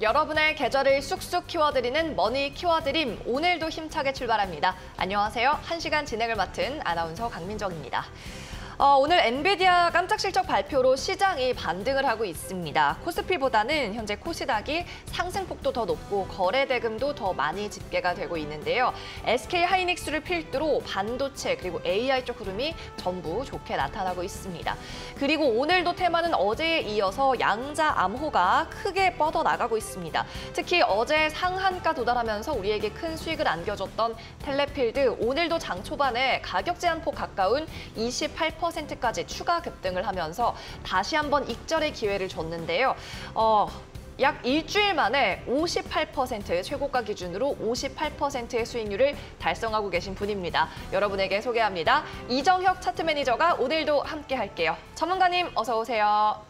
여러분의 계절을 쑥쑥 키워드리는 머니 키워드림 오늘도 힘차게 출발합니다. 안녕하세요. 한시간 진행을 맡은 아나운서 강민정입니다. 어, 오늘 엔비디아 깜짝 실적 발표로 시장이 반등을 하고 있습니다. 코스피보다는 현재 코시닥이 상승폭도 더 높고 거래 대금도 더 많이 집계가 되고 있는데요. SK 하이닉스를 필두로 반도체 그리고 AI 쪽 흐름이 전부 좋게 나타나고 있습니다. 그리고 오늘도 테마는 어제에 이어서 양자 암호가 크게 뻗어나가고 있습니다. 특히 어제 상한가 도달하면서 우리에게 큰 수익을 안겨줬던 텔레필드 오늘도 장 초반에 가격 제한폭 가까운 28% 3%까지 추가 급등을 하면서 다시 한번 익절의 기회를 줬는데요. 어, 약 일주일 만에 58% 최고가 기준으로 58%의 수익률을 달성하고 계신 분입니다. 여러분에게 소개합니다. 이정혁 차트 매니저가 오늘도 함께 할게요. 전문가님 어서 오세요.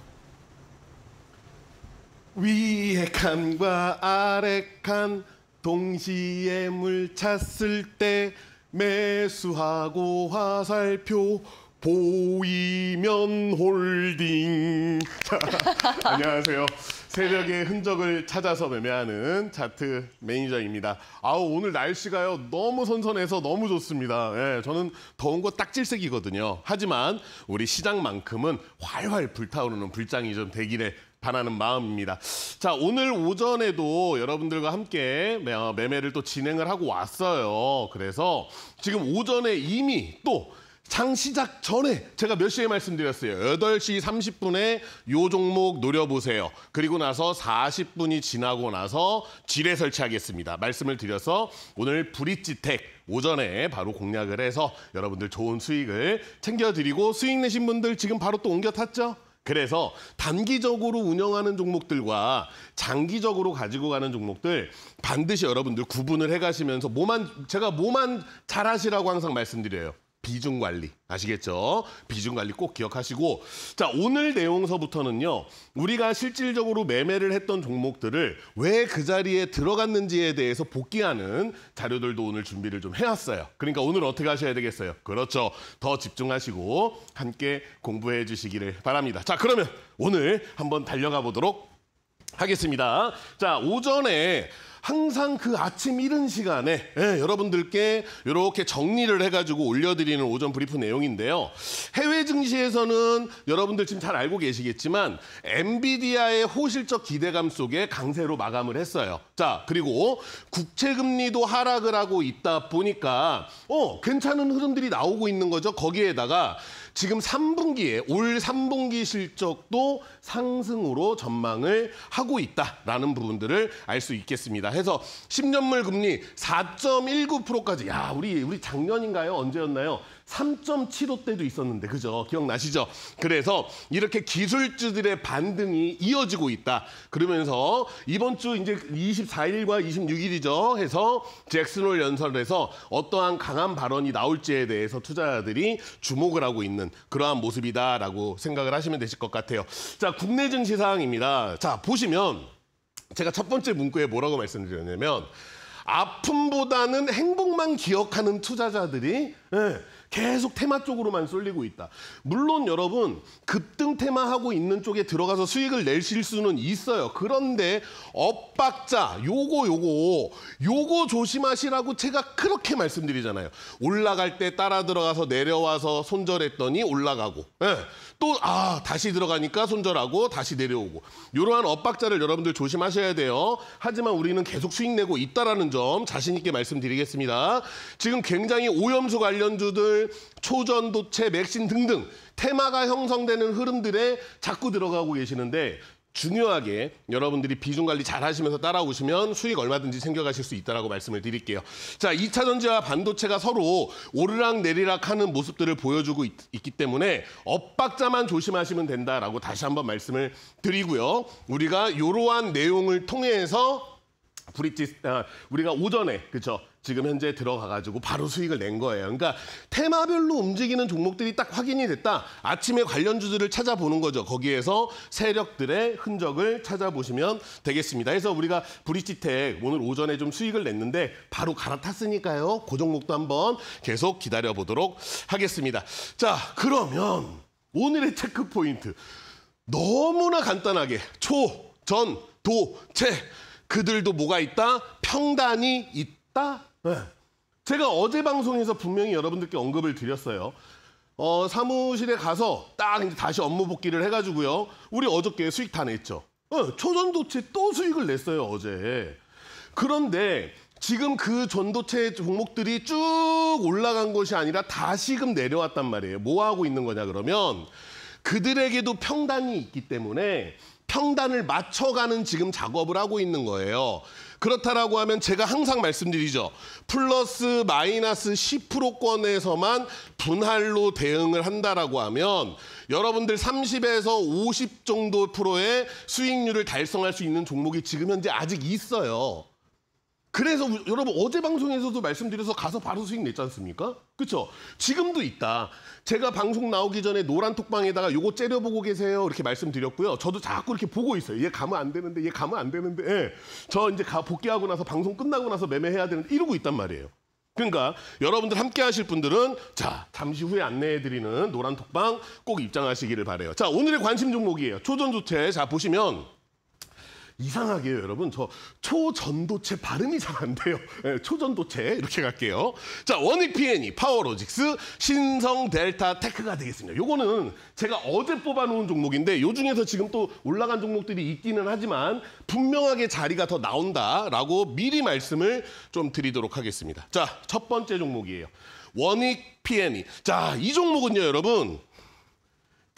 위에 칸과 아래 칸 동시에 물 찼을 때 매수하고 화살표 보이면 홀딩. 자, 안녕하세요. 새벽의 흔적을 찾아서 매매하는 차트 매니저입니다. 아우 오늘 날씨가요 너무 선선해서 너무 좋습니다. 예, 저는 더운 거 딱질색이거든요. 하지만 우리 시장만큼은 활활 불타오르는 불장이 좀 되기를 바라는 마음입니다. 자, 오늘 오전에도 여러분들과 함께 어, 매매를 또 진행을 하고 왔어요. 그래서 지금 오전에 이미 또장 시작 전에 제가 몇 시에 말씀드렸어요. 8시 30분에 요 종목 노려보세요. 그리고 나서 40분이 지나고 나서 지뢰 설치하겠습니다. 말씀을 드려서 오늘 브릿지텍 오전에 바로 공략을 해서 여러분들 좋은 수익을 챙겨드리고 수익 내신 분들 지금 바로 또 옮겨 탔죠? 그래서 단기적으로 운영하는 종목들과 장기적으로 가지고 가는 종목들 반드시 여러분들 구분을 해가시면서 뭐만 제가 뭐만 잘하시라고 항상 말씀드려요. 비중 관리 아시겠죠? 비중 관리 꼭 기억하시고 자 오늘 내용서부터는요 우리가 실질적으로 매매를 했던 종목들을 왜 그 자리에 들어갔는지에 대해서 복귀하는 자료들도 오늘 준비를 좀 해왔어요. 그러니까 오늘 어떻게 하셔야 되겠어요? 그렇죠. 더 집중하시고 함께 공부해 주시기를 바랍니다. 자 그러면 오늘 한번 달려가 보도록 하겠습니다. 자 오전에 항상 그 아침 이른 시간에 예, 여러분들께 이렇게 정리를 해가지고 올려드리는 오전 브리프 내용인데요. 해외 증시에서는 여러분들 지금 잘 알고 계시겠지만 엔비디아의 호실적 기대감 속에 강세로 마감을 했어요. 자 그리고 국채 금리도 하락을 하고 있다 보니까 어 괜찮은 흐름들이 나오고 있는 거죠. 거기에다가 지금 3분기에 올 3분기 실적도 상승으로 전망을 하고 있다라는 부분들을 알 수 있겠습니다. 해서 10년물 금리 4.19%까지. 야, 우리 우리 작년인가요? 언제였나요? 3.75 때도 있었는데 그죠? 기억나시죠? 그래서 이렇게 기술주들의 반등이 이어지고 있다. 그러면서 이번 주 이제 24일과 26일이죠. 해서 잭슨홀 연설에서 어떠한 강한 발언이 나올지에 대해서 투자자들이 주목을 하고 있는 그러한 모습이다라고 생각을 하시면 되실 것 같아요. 자, 국내 증시 상황입니다. 자, 보시면 제가 첫 번째 문구에 뭐라고 말씀드렸냐면 아픔보다는 행복만 기억하는 투자자들이 예, 계속 테마 쪽으로만 쏠리고 있다. 물론 여러분 급등 테마하고 있는 쪽에 들어가서 수익을 내실 수는 있어요. 그런데 엇박자 요거 요거 요거 조심하시라고 제가 그렇게 말씀드리잖아요. 올라갈 때 따라 들어가서 내려와서 손절했더니 올라가고 네. 예. 또아 다시 들어가니까 손절하고 다시 내려오고 이러한 엇박자를 여러분들 조심하셔야 돼요. 하지만 우리는 계속 수익 내고 있다라는 점 자신 있게 말씀드리겠습니다. 지금 굉장히 오염수 관련주들 밴드, 초전, 도체, 맥신 등등 테마가 형성되는 흐름들에 자꾸 들어가고 계시는데 중요하게 여러분들이 비중 관리 잘 하시면서 따라오시면 수익 얼마든지 챙겨가실 수 있다라고 말씀을 드릴게요. 자, 2차 전지와 반도체가 서로 오르락 내리락 하는 모습들을 보여주고 있, 기 때문에 엇박자만 조심하시면 된다라고 다시 한번 말씀을 드리고요. 우리가 이러한 내용을 통해서 브릿지 아, 우리가 오전에 그렇죠 지금 현재 들어가가지고 바로 수익을 낸 거예요. 그러니까 테마별로 움직이는 종목들이 딱 확인이 됐다. 아침에 관련 주들을 찾아보는 거죠. 거기에서 세력들의 흔적을 찾아보시면 되겠습니다. 그래서 우리가 브릿지텍 오늘 오전에 좀 수익을 냈는데 바로 갈아탔으니까요. 그 종목도 한번 계속 기다려보도록 하겠습니다. 자, 그러면 오늘의 체크 포인트. 너무나 간단하게 초, 전, 도, 채 그들도 뭐가 있다? 평단이 있다? 네. 제가 어제 방송에서 분명히 여러분들께 언급을 드렸어요. 어, 사무실에 가서 딱 이제 다시 업무 복귀를 해가지고요. 우리 어저께 수익 다 냈죠. 어, 초전도체 또 수익을 냈어요, 어제. 그런데 지금 그 전도체 종목들이 쭉 올라간 것이 아니라 다시금 내려왔단 말이에요. 뭐 하고 있는 거냐 그러면 그들에게도 평단이 있기 때문에 평단을 맞춰가는 지금 작업을 하고 있는 거예요. 그렇다라고 하면 제가 항상 말씀드리죠. 플러스 마이너스 10%권에서만 분할로 대응을 한다라고 하면 여러분들 30에서 50 정도 프로의 수익률을 달성할 수 있는 종목이 지금 현재 아직 있어요. 그래서 여러분 어제 방송에서도 말씀드려서 가서 바로 수익 냈지 않습니까? 그렇죠? 지금도 있다. 제가 방송 나오기 전에 노란 톡방에다가 요거 째려보고 계세요 이렇게 말씀드렸고요. 저도 자꾸 이렇게 보고 있어요. 얘 가면 안 되는데 얘 가면 안 되는데 예. 저 이제 가 복귀하고 나서 방송 끝나고 나서 매매해야 되는데 이러고 있단 말이에요. 그러니까 여러분들 함께 하실 분들은 자 잠시 후에 안내해드리는 노란 톡방 꼭 입장하시기를 바래요. 자 오늘의 관심 종목이에요. 초전조채 자 보시면 이상하게요, 여러분. 저 초전도체 발음이 잘 안 돼요. 네, 초전도체 이렇게 갈게요. 자, 원익 PNE 파워로직스 신성 델타 테크가 되겠습니다. 요거는 제가 어제 뽑아놓은 종목인데 요 중에서 지금 또 올라간 종목들이 있기는 하지만 분명하게 자리가 더 나온다라고 미리 말씀을 좀 드리도록 하겠습니다. 자, 첫 번째 종목이에요. 원익 PNE. 자, 이 종목은요, 여러분.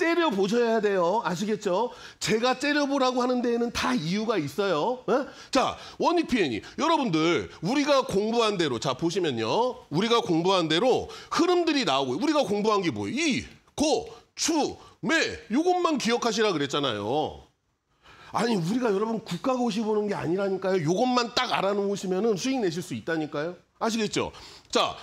때려보셔야 돼요. 아시겠죠? 제가 때려보라고 하는 데에는 다 이유가 있어요. 에? 예? 자, 원익피엔이 여러분들 우리가 공부한 대로 자 보시면요. 우리가 공부한 대로 흐름들이 나오고 우리가 공부한 게 뭐예요? 이, 고, 추, 매요것만 기억하시라 그랬잖아요. 아니 우리가 여러분 국가고시 보는 게 아니라니까요. 요것만딱 알아놓으시면 수익 내실 수 있다니까요. 아시겠죠? 자,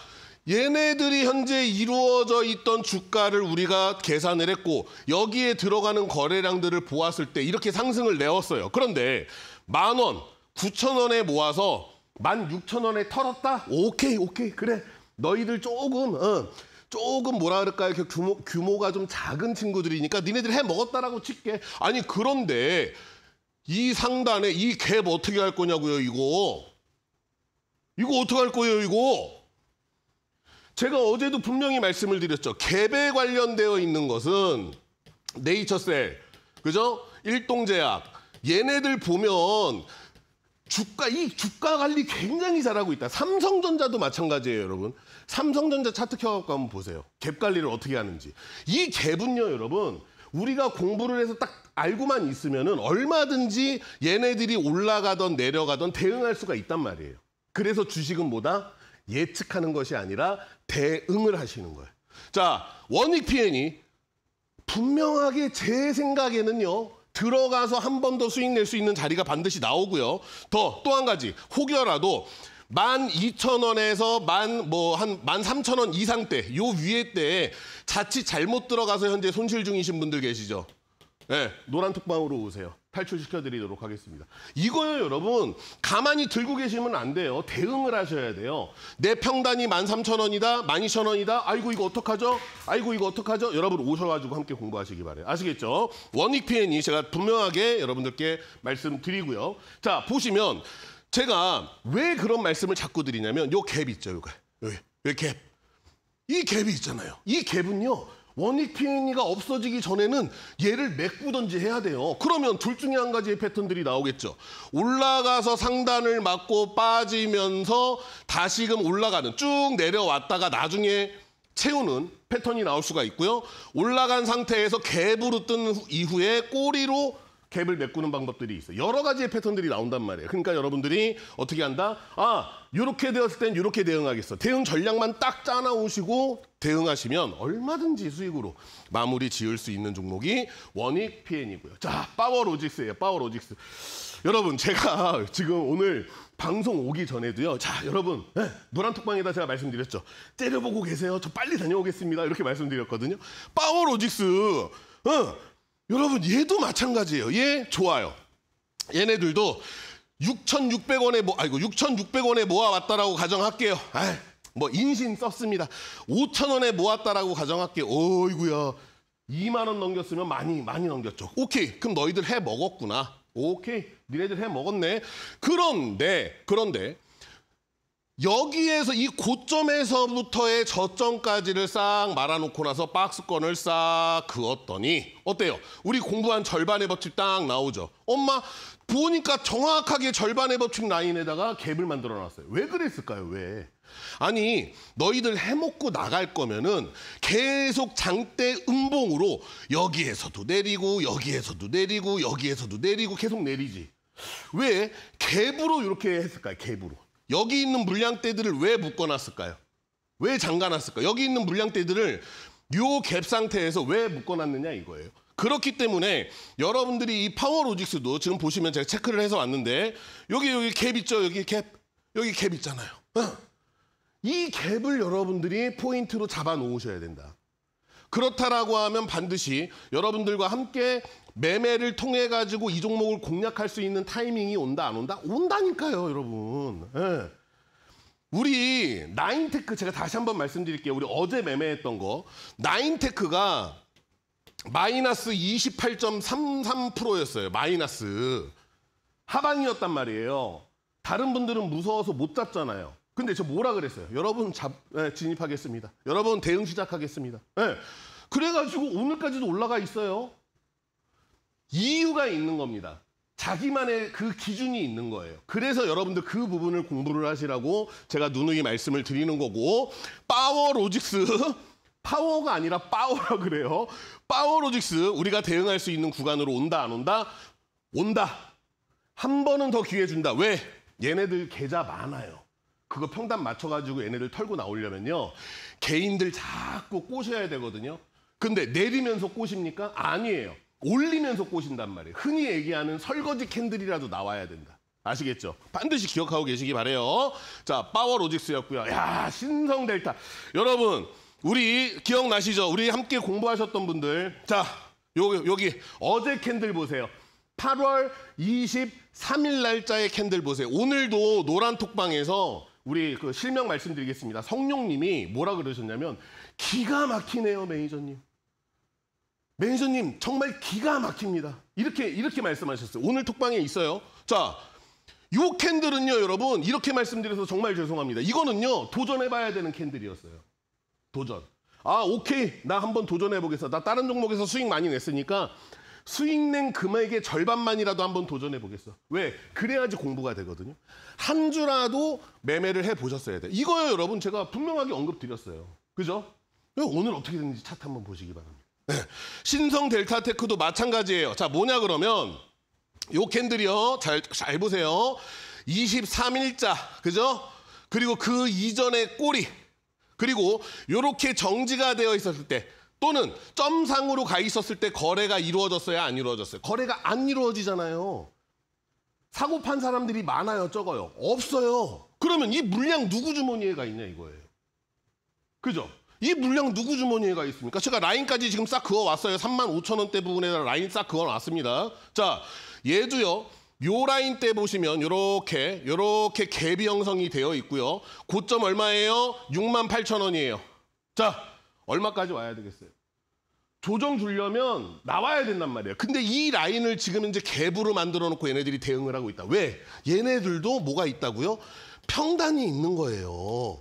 얘네들이 현재 이루어져 있던 주가를 우리가 계산을 했고 여기에 들어가는 거래량들을 보았을 때 이렇게 상승을 내었어요. 그런데 만 원, 구천 원에 모아서 만 육천 원에 털었다? 오케이, 오케이, 그래. 너희들 조금, 어, 조금 뭐라 그럴까요? 규모, 규모가 좀 작은 친구들이니까 니네들 해먹었다라고 칠게. 아니, 그런데 이 상단에 이 갭 어떻게 할 거냐고요, 이거. 이거 어떻게 할 거예요, 이거? 제가 어제도 분명히 말씀을 드렸죠. 갭에 관련되어 있는 것은 네이처셀, 그죠? 일동제약. 얘네들 보면 주가, 이 주가 관리 굉장히 잘하고 있다. 삼성전자도 마찬가지예요, 여러분. 삼성전자 차트 켜갖고 한번 보세요. 갭 관리를 어떻게 하는지. 이 갭은요, 여러분. 우리가 공부를 해서 딱 알고만 있으면 얼마든지 얘네들이 올라가던 내려가던 대응할 수가 있단 말이에요. 그래서 주식은 뭐다? 예측하는 것이 아니라 대응을 하시는 거예요. 자, 원익 PN이 분명하게 제 생각에는요. 들어가서 한 번 더 수익 낼 수 있는 자리가 반드시 나오고요. 더 또 한 가지 혹여라도 1 2 0 0 0 원에서 만 뭐한0 0천원 이상 때요 위에 때에 자칫 잘못 들어가서 현재 손실 중이신 분들 계시죠? 예, 네, 노란 톡방으로 오세요. 탈출시켜드리도록 하겠습니다. 이거요 여러분 가만히 들고 계시면 안 돼요. 대응을 하셔야 돼요. 내 평단이 13,000원이다. 12,000원이다. 아이고 이거 어떡하죠? 아이고 이거 어떡하죠? 여러분 오셔가지고 함께 공부하시기 바래요. 아시겠죠? 원익 PN이 제가 분명하게 여러분들께 말씀드리고요. 자 보시면 제가 왜 그런 말씀을 자꾸 드리냐면 요갭 있죠. 요 갭. 여 갭. 이 갭이 있잖아요. 이 갭은요. 원히팅이가 없어지기 전에는 얘를 메꾸든지 해야 돼요. 그러면 둘 중에 한 가지의 패턴들이 나오겠죠. 올라가서 상단을 맞고 빠지면서 다시금 올라가는 쭉 내려왔다가 나중에 채우는 패턴이 나올 수가 있고요. 올라간 상태에서 갭으로 뜬 이후에 꼬리로 갭을 메꾸는 방법들이 있어요. 여러 가지의 패턴들이 나온단 말이에요. 그러니까 여러분들이 어떻게 한다? 아, 이렇게 되었을 땐 이렇게 대응하겠어. 대응 전략만 딱 짜놓으시고 대응하시면 얼마든지 수익으로 마무리 지을 수 있는 종목이 원익 PN이고요. 자, 파워로직스예요. 파워로직스. 여러분, 제가 지금 오늘 방송 오기 전에도요. 자, 여러분, 네, 예, 노란톡방에다 제가 말씀드렸죠. 때려보고 계세요. 저 빨리 다녀오겠습니다. 이렇게 말씀드렸거든요. 파워로직스, 어, 여러분, 얘도 마찬가지예요. 얘 좋아요. 얘네들도 6,600원에 뭐 아이고 6,600원에 모아왔다라고 가정할게요. 아이, 뭐 인신 썼습니다. 5,000원에 모았다라고 가정할게요. 어이구야. 2만 원 넘겼으면 많이 많이 넘겼죠. 오케이. 그럼 너희들 해 먹었구나. 오케이. 니네들 해 먹었네. 그런데 그런데 여기에서 이 고점에서부터의 저점까지를 싹 말아놓고 나서 박스권을 싹 그었더니 어때요? 우리 공부한 절반의 법칙 딱 나오죠. 엄마 보니까 정확하게 절반의 법칙 라인에다가 갭을 만들어 놨어요. 왜 그랬을까요? 왜? 아니 너희들 해먹고 나갈 거면은 계속 장대 음봉으로 여기에서도 내리고 여기에서도 내리고 여기에서도 내리고 계속 내리지. 왜 갭으로 이렇게 했을까요? 갭으로. 여기 있는 물량대들을 왜 묶어놨을까요? 왜 잠가놨을까? 요 여기 있는 물량대들을 요 갭 상태에서 왜 묶어놨느냐 이거예요. 그렇기 때문에 여러분들이 이 파워 로직스도 지금 보시면 제가 체크를 해서 왔는데 여기 여기 갭 있죠? 여기 갭. 여기 갭 있잖아요. 어? 이 갭을 여러분들이 포인트로 잡아 놓으셔야 된다. 그렇다라고 하면 반드시 여러분들과 함께 매매를 통해 가지고 이 종목을 공략할 수 있는 타이밍이 온다 안 온다? 온다니까요, 여러분. 예. 우리 나인테크 제가 다시 한번 말씀드릴게요. 우리 어제 매매했던 거 나인테크가 마이너스 28.33%였어요. 마이너스. 하방이었단 말이에요. 다른 분들은 무서워서 못 잡잖아요. 근데 저 뭐라 그랬어요? 여러분 잡, 네, 진입하겠습니다. 여러분 대응 시작하겠습니다. 네. 그래가지고 오늘까지도 올라가 있어요. 이유가 있는 겁니다. 자기만의 그 기준이 있는 거예요. 그래서 여러분들 그 부분을 공부를 하시라고 제가 누누이 말씀을 드리는 거고 파워 로직스 파워가 아니라 파워라 그래요. 파워로직스 우리가 대응할 수 있는 구간으로 온다 안 온다? 온다. 한 번은 더 기회 준다. 왜? 얘네들 계좌 많아요. 그거 평단 맞춰가지고 얘네들 털고 나오려면요. 개인들 자꾸 꼬셔야 되거든요. 근데 내리면서 꼬십니까? 아니에요. 올리면서 꼬신단 말이에요. 흔히 얘기하는 설거지 캔들이라도 나와야 된다. 아시겠죠? 반드시 기억하고 계시기 바래요. 자, 파워로직스였고요. 야, 신성델타. 여러분, 우리 기억나시죠? 우리 함께 공부하셨던 분들. 자, 요, 여기 어제 캔들 보세요. 8월 23일 날짜의 캔들 보세요. 오늘도 노란 톡방에서 우리 그 실명 말씀드리겠습니다. 성룡님이 뭐라 그러셨냐면 기가 막히네요, 매니저님. 매니저님 정말 기가 막힙니다. 이렇게 이렇게 말씀하셨어요. 오늘 톡방에 있어요. 자, 요 캔들은요, 여러분 이렇게 말씀드려서 정말 죄송합니다. 이거는요 도전해봐야 되는 캔들이었어요. 도전. 아, 오케이. 나 한번 도전해 보겠어. 나 다른 종목에서 수익 많이 냈으니까 수익 낸 금액의 절반만이라도 한번 도전해 보겠어. 왜? 그래야지 공부가 되거든요. 한 주라도 매매를 해 보셨어야 돼. 이거요, 여러분. 제가 분명하게 언급드렸어요. 그죠? 오늘 어떻게 되는지 차트 한번 보시기 바랍니다. 네. 신성 델타테크도 마찬가지예요. 자, 뭐냐 그러면 요 캔들이요. 잘, 잘 보세요. 23일자. 그죠? 그리고 그 이전의 꼬리. 그리고 이렇게 정지가 되어 있었을 때 또는 점상으로 가 있었을 때 거래가 이루어졌어야 안 이루어졌어요? 거래가 안 이루어지잖아요. 사고 판 사람들이 많아요, 적어요? 없어요. 그러면 이 물량 누구 주머니에 가 있냐 이거예요. 그죠? 이 물량 누구 주머니에 가 있습니까? 제가 라인까지 지금 싹 그어왔어요. 3만 5천 원대 부분에다 라인 싹 그어놨습니다. 자, 얘도요. 요 라인 때 보시면 이렇게 이렇게 갭이 형성이 되어 있고요. 고점 얼마예요? 6 8 0 0 0 원이에요. 자, 얼마까지 와야 되겠어요? 조정 주려면 나와야 된단 말이에요. 근데 이 라인을 지금 이제 갭으로 만들어 놓고 얘네들이 대응을 하고 있다. 왜? 얘네들도 뭐가 있다고요? 평단이 있는 거예요.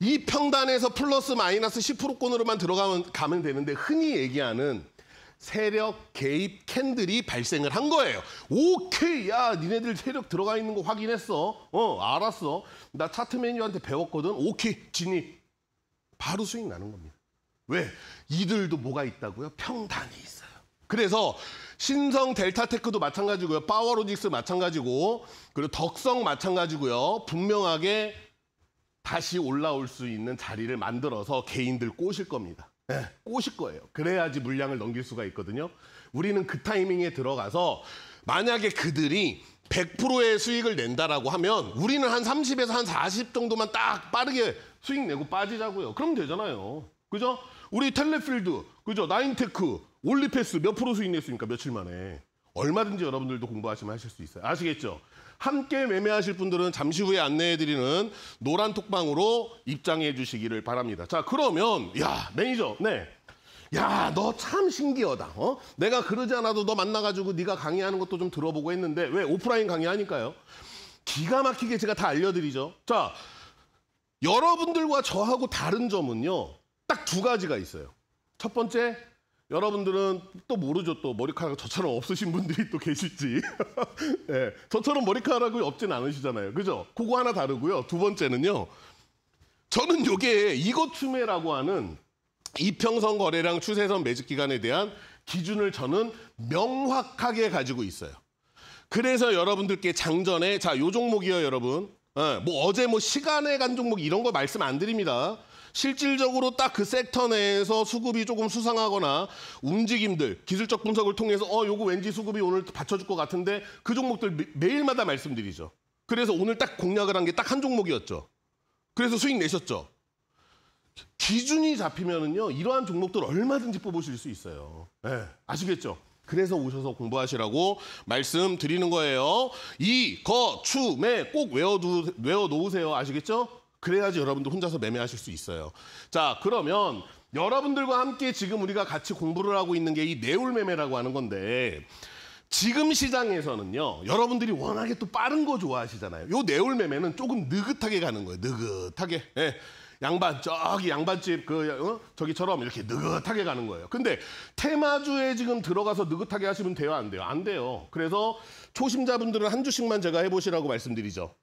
이 평단에서 플러스 마이너스 10%권으로만 들어가면 가면 되는데 흔히 얘기하는 세력 개입 캔들이 발생을 한 거예요. 오케이, 야, 니네들 세력 들어가 있는 거 확인했어. 어, 알았어. 나 차트 메뉴한테 배웠거든. 오케이, 진입. 바로 수익 나는 겁니다. 왜? 이들도 뭐가 있다고요? 평단이 있어요. 그래서 신성 델타테크도 마찬가지고요. 파워로직스 마찬가지고 그리고 덕성 마찬가지고요. 분명하게 다시 올라올 수 있는 자리를 만들어서 개인들 꼬실 겁니다. 네. 예. 꼬실 거예요. 그래야지 물량을 넘길 수가 있거든요. 우리는 그 타이밍에 들어가서 만약에 그들이 100%의 수익을 낸다라고 하면 우리는 한 30에서 한 40 정도만 딱 빠르게 수익 내고 빠지자고요. 그럼 되잖아요. 그죠? 우리 텔레필드, 그죠? 나인테크, 올리패스 몇 프로 수익 냈습니까? 며칠 만에. 얼마든지 여러분들도 공부하시면 하실 수 있어요. 아시겠죠? 함께 매매하실 분들은 잠시 후에 안내해드리는 노란 톡방으로 입장해 주시기를 바랍니다. 자, 그러면 야 매니저, 네. 야, 너 참 신기하다. 어? 내가 그러지 않아도 너 만나가지고 네가 강의하는 것도 좀 들어보고 했는데 왜 오프라인 강의하니까요? 기가 막히게 제가 다 알려드리죠. 자, 여러분들과 저하고 다른 점은요. 딱 두 가지가 있어요. 첫 번째, 여러분들은 또 모르죠. 또 머리카락 저처럼 없으신 분들이 또 계실지. 네, 저처럼 머리카락이 없진 않으시잖아요. 그죠? 그거 하나 다르고요. 두 번째는요. 저는 요게 이거추매라고 하는 이평선 거래량 추세선 매집 기간에 대한 기준을 저는 명확하게 가지고 있어요. 그래서 여러분들께 장전에 자, 요 종목이요, 여러분. 네, 뭐 어제 뭐 시간에 간 종목 이런 거 말씀 안 드립니다. 실질적으로 딱 그 섹터 내에서 수급이 조금 수상하거나 움직임들, 기술적 분석을 통해서 어, 요거 왠지 수급이 오늘 받쳐줄 것 같은데 그 종목들 매, 일마다 말씀드리죠. 그래서 오늘 딱 공략을 한 게 딱 한 종목이었죠. 그래서 수익 내셨죠. 기준이 잡히면은요, 이러한 종목들 얼마든지 뽑으실 수 있어요. 네, 아시겠죠? 그래서 오셔서 공부하시라고 말씀드리는 거예요. 이, 거, 추, 매꼭 외워두, 외워놓으세요. 아시겠죠? 그래야지 여러분들 혼자서 매매하실 수 있어요. 자, 그러면 여러분들과 함께 지금 우리가 같이 공부를 하고 있는 게 이 내울 매매라고 하는 건데 지금 시장에서는요, 여러분들이 워낙에 또 빠른 거 좋아하시잖아요. 요 내올 매매는 조금 느긋하게 가는 거예요. 느긋하게. 예. 양반 저기 양반집 그 어? 저기처럼 이렇게 느긋하게 가는 거예요. 근데 테마주에 지금 들어가서 느긋하게 하시면 돼요, 안 돼요? 안 돼요. 그래서 초심자분들은 한 주씩만 제가 해보시라고 말씀드리죠.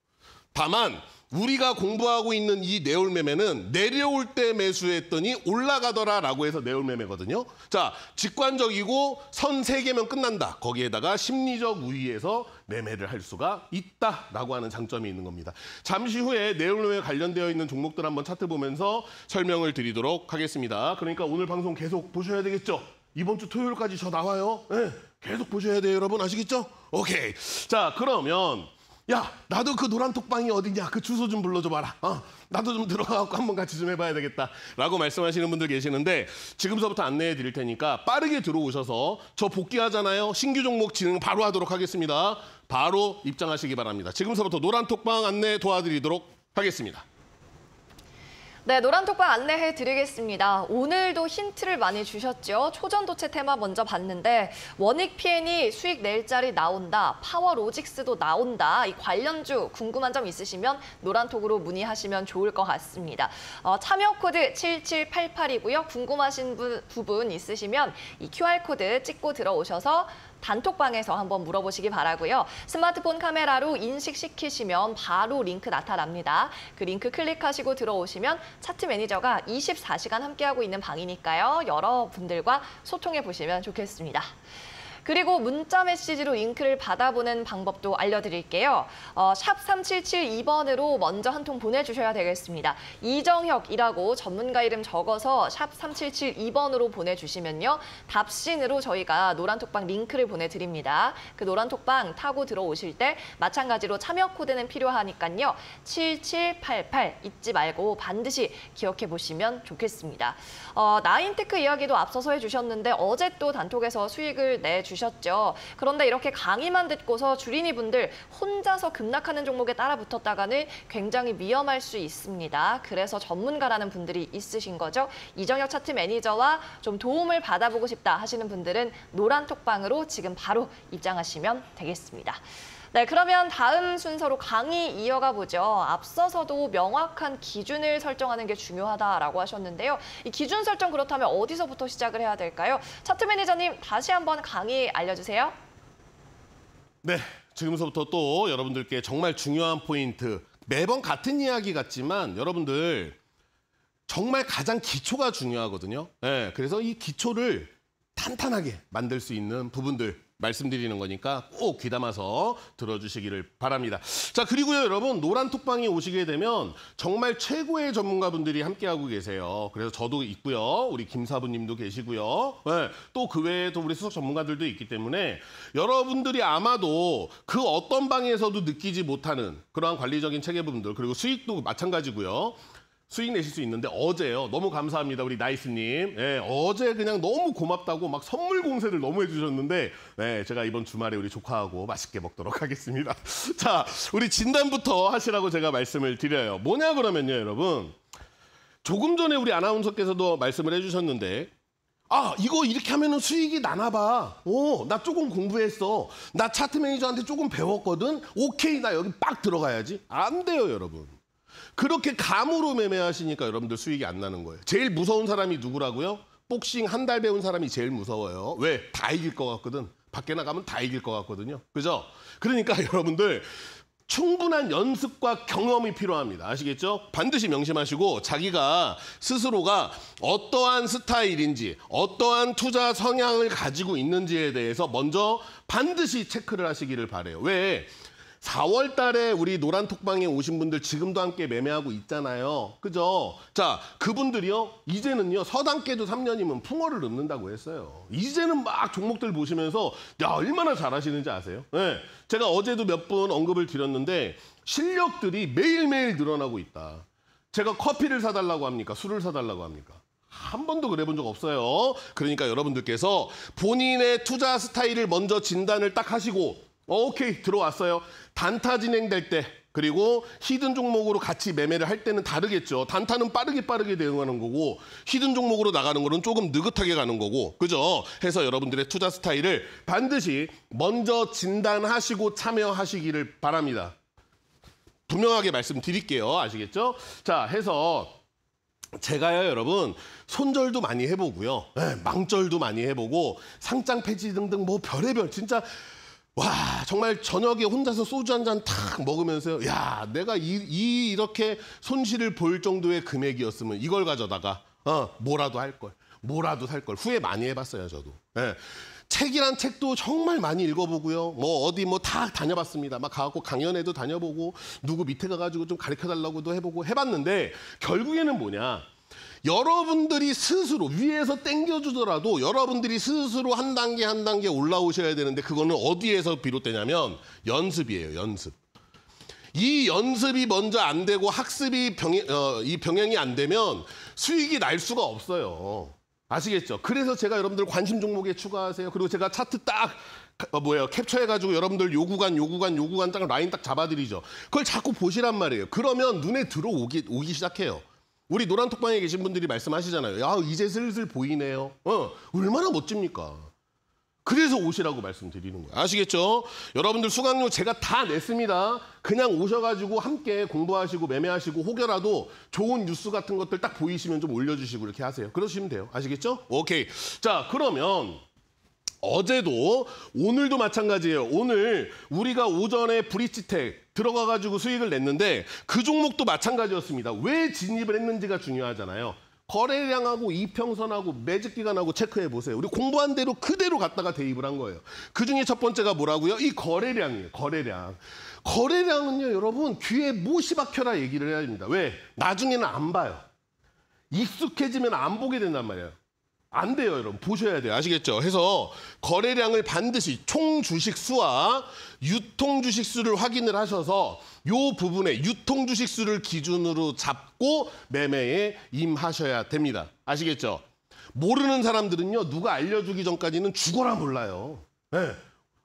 다만 우리가 공부하고 있는 이 내올매매는 내려올 때 매수했더니 올라가더라라고 해서 내올매매거든요. 자, 직관적이고 선 세개면 끝난다. 거기에다가 심리적 우위에서 매매를 할 수가 있다라고 하는 장점이 있는 겁니다. 잠시 후에 내올매매 관련되어 있는 종목들 한번 차트 보면서 설명을 드리도록 하겠습니다. 그러니까 오늘 방송 계속 보셔야 되겠죠? 이번 주 토요일까지 저 나와요. 네, 계속 보셔야 돼요, 여러분. 아시겠죠? 오케이. 자, 그러면 야 나도 그 노란 톡방이 어디냐 그 주소 좀 불러줘 봐라 어, 나도 좀 들어가갖고 한번 같이 좀 해봐야 되겠다 라고 말씀하시는 분들 계시는데 지금서부터 안내해 드릴 테니까 빠르게 들어오셔서 저 복귀하잖아요 신규 종목 진행 바로 하도록 하겠습니다 바로 입장하시기 바랍니다 지금서부터 노란 톡방 안내 도와드리도록 하겠습니다 네, 노란톡방 안내해 드리겠습니다. 오늘도 힌트를 많이 주셨죠. 초전도체 테마 먼저 봤는데 원익 PN이 수익 낼 자리 나온다, 파워로직스도 나온다. 이 관련주 궁금한 점 있으시면 노란톡으로 문의하시면 좋을 것 같습니다. 어, 참여 코드 7788이고요. 궁금하신 부, 부분 있으시면 이 QR코드 찍고 들어오셔서 단톡방에서 한번 물어보시기 바라고요. 스마트폰 카메라로 인식시키시면 바로 링크 나타납니다. 그 링크 클릭하시고 들어오시면 차트 매니저가 24시간 함께하고 있는 방이니까요. 여러분들과 소통해 보시면 좋겠습니다. 그리고 문자 메시지로 잉크를 받아보는 방법도 알려드릴게요. 어, 샵 3772번으로 먼저 한 통 보내주셔야 되겠습니다. 이정혁이라고 전문가 이름 적어서 샵 3772번으로 보내주시면요. 답신으로 저희가 노란톡방 링크를 보내드립니다. 그 노란톡방 타고 들어오실 때 마찬가지로 참여 코드는 필요하니까요. 7788 잊지 말고 반드시 기억해 보시면 좋겠습니다. 어, 나인테크 이야기도 앞서서 해주셨는데 어제 또 단톡에서 수익을 내주 주셨죠. 그런데 이렇게 강의만 듣고서 주린이 분들 혼자서 급락하는 종목에 따라 붙었다가는 굉장히 위험할 수 있습니다. 그래서 전문가라는 분들이 있으신 거죠. 이정혁 차트 매니저와 좀 도움을 받아보고 싶다 하시는 분들은 노란 톡방으로 지금 바로 입장하시면 되겠습니다. 네, 그러면 다음 순서로 강의 이어가 보죠. 앞서서도 명확한 기준을 설정하는 게 중요하다라고 하셨는데요. 이 기준 설정 그렇다면 어디서부터 시작을 해야 될까요? 차트 매니저님 다시 한번 강의 알려주세요. 네, 지금서부터 또 여러분들께 정말 중요한 포인트. 매번 같은 이야기 같지만 여러분들 정말 가장 기초가 중요하거든요. 네, 그래서 이 기초를 탄탄하게 만들 수 있는 부분들 말씀드리는 거니까 꼭 귀담아서 들어주시기를 바랍니다. 자 그리고요 여러분 노란 톡방에 오시게 되면 정말 최고의 전문가분들이 함께하고 계세요. 그래서 저도 있고요. 우리 김사부님도 계시고요. 네, 또그 외에도 우리 수석 전문가들도 있기 때문에 여러분들이 아마도 그 어떤 방에서도 느끼지 못하는 그러한 관리적인 체계분들 그리고 수익도 마찬가지고요. 수익 내실 수 있는데 어제요. 너무 감사합니다. 우리 나이스님. 예, 어제 그냥 너무 고맙다고 막 선물 공세를 너무 해주셨는데 예, 제가 이번 주말에 우리 조카하고 맛있게 먹도록 하겠습니다. 자, 우리 진단부터 하시라고 제가 말씀을 드려요. 뭐냐 그러면요, 여러분. 조금 전에 우리 아나운서께서도 말씀을 해주셨는데 아 이거 이렇게 하면 수익이 나나 봐. 오나 조금 공부했어. 나 차트 매니저한테 조금 배웠거든. 오케이 나 여기 빡 들어가야지. 안 돼요 여러분. 그렇게 감으로 매매하시니까 여러분들 수익이 안 나는 거예요. 제일 무서운 사람이 누구라고요? 복싱 한 달 배운 사람이 제일 무서워요. 왜? 다 이길 것 같거든. 밖에 나가면 다 이길 것 같거든요. 그죠? 그러니까 여러분들 충분한 연습과 경험이 필요합니다. 아시겠죠? 반드시 명심하시고 자기가 스스로가 어떠한 스타일인지, 어떠한 투자 성향을 가지고 있는지에 대해서 먼저 반드시 체크를 하시기를 바래요. 왜? 4월 달에 우리 노란 톡방에 오신 분들 지금도 함께 매매하고 있잖아요. 그죠? 자, 그분들이요. 이제는요. 서당께도 3년이면 풍어를 넣는다고 했어요. 이제는 막 종목들 보시면서 야, 얼마나 잘하시는지 아세요? 예. 네. 제가 어제도 몇 분 언급을 드렸는데 실력들이 매일매일 늘어나고 있다. 제가 커피를 사달라고 합니까? 술을 사달라고 합니까? 한 번도 그래 본 적 없어요. 그러니까 여러분들께서 본인의 투자 스타일을 먼저 진단을 딱 하시고 어, 오케이 들어왔어요. 단타 진행될 때 그리고 히든 종목으로 같이 매매를 할 때는 다르겠죠. 단타는 빠르게 빠르게 대응하는 거고 히든 종목으로 나가는 거는 조금 느긋하게 가는 거고 그죠? 해서 여러분들의 투자 스타일을 반드시 먼저 진단하시고 참여하시기를 바랍니다. 분명하게 말씀드릴게요. 아시겠죠? 자, 해서 제가요 여러분 손절도 많이 해보고요 네, 망절도 많이 해보고 상장 폐지 등등 뭐 별의별 진짜 와 정말 저녁에 혼자서 소주 한 잔 탁 먹으면서요. 야 내가 이, 이 이렇게 손실을 볼 정도의 금액이었으면 이걸 가져다가 어 뭐라도 할 걸, 뭐라도 살 걸 후회 많이 해봤어요 저도. 예. 책이란 책도 정말 많이 읽어보고요. 뭐 어디 뭐 다 다녀봤습니다. 막 가갖고 강연회도 다녀보고 누구 밑에 가가지고 좀 가르쳐달라고도 해보고 해봤는데 결국에는 뭐냐 여러분들이 스스로 위에서 땡겨주더라도 여러분들이 스스로 한 단계 한 단계 올라오셔야 되는데 그거는 어디에서 비롯되냐면 연습이에요. 연습. 이 연습이 먼저 안 되고 학습이 병이 어, 이 병행이 안 되면 수익이 날 수가 없어요. 아시겠죠? 그래서 제가 여러분들 관심 종목에 추가하세요. 그리고 제가 차트 딱 어, 뭐예요 캡처해가지고 여러분들 요 구간 요 구간 요 구간 딱 라인 딱 잡아드리죠. 그걸 자꾸 보시란 말이에요. 그러면 눈에 들어오기 오기 시작해요. 우리 노란톡방에 계신 분들이 말씀하시잖아요. 야 이제 슬슬 보이네요. 어 얼마나 멋집니까? 그래서 오시라고 말씀드리는 거예요. 아시겠죠? 여러분들 수강료 제가 다 냈습니다. 그냥 오셔가지고 함께 공부하시고 매매하시고 혹여라도 좋은 뉴스 같은 것들 딱 보이시면 좀 올려주시고 이렇게 하세요. 그러시면 돼요. 아시겠죠? 오케이. 자 그러면 어제도 오늘도 마찬가지예요. 오늘 우리가 오전에 브릿지텍 들어가가지고 수익을 냈는데 그 종목도 마찬가지였습니다. 왜 진입을 했는지가 중요하잖아요. 거래량하고 이평선하고 매직 기간하고 체크해 보세요. 우리 공부한 대로 그대로 갔다가 대입을 한 거예요. 그 중에 첫 번째가 뭐라고요? 이 거래량이에요. 거래량. 거래량은요, 여러분 귀에 못이 박혀라 얘기를 해야 됩니다. 왜? 나중에는 안 봐요. 익숙해지면 안 보게 된단 말이에요. 안 돼요, 여러분. 보셔야 돼요. 아시겠죠? 해서 거래량을 반드시 총 주식 수와 유통 주식 수를 확인을 하셔서 요 부분에 유통 주식 수를 기준으로 잡고 매매에 임하셔야 됩니다. 아시겠죠? 모르는 사람들은요 누가 알려주기 전까지는 죽어라 몰라요. 네. 예.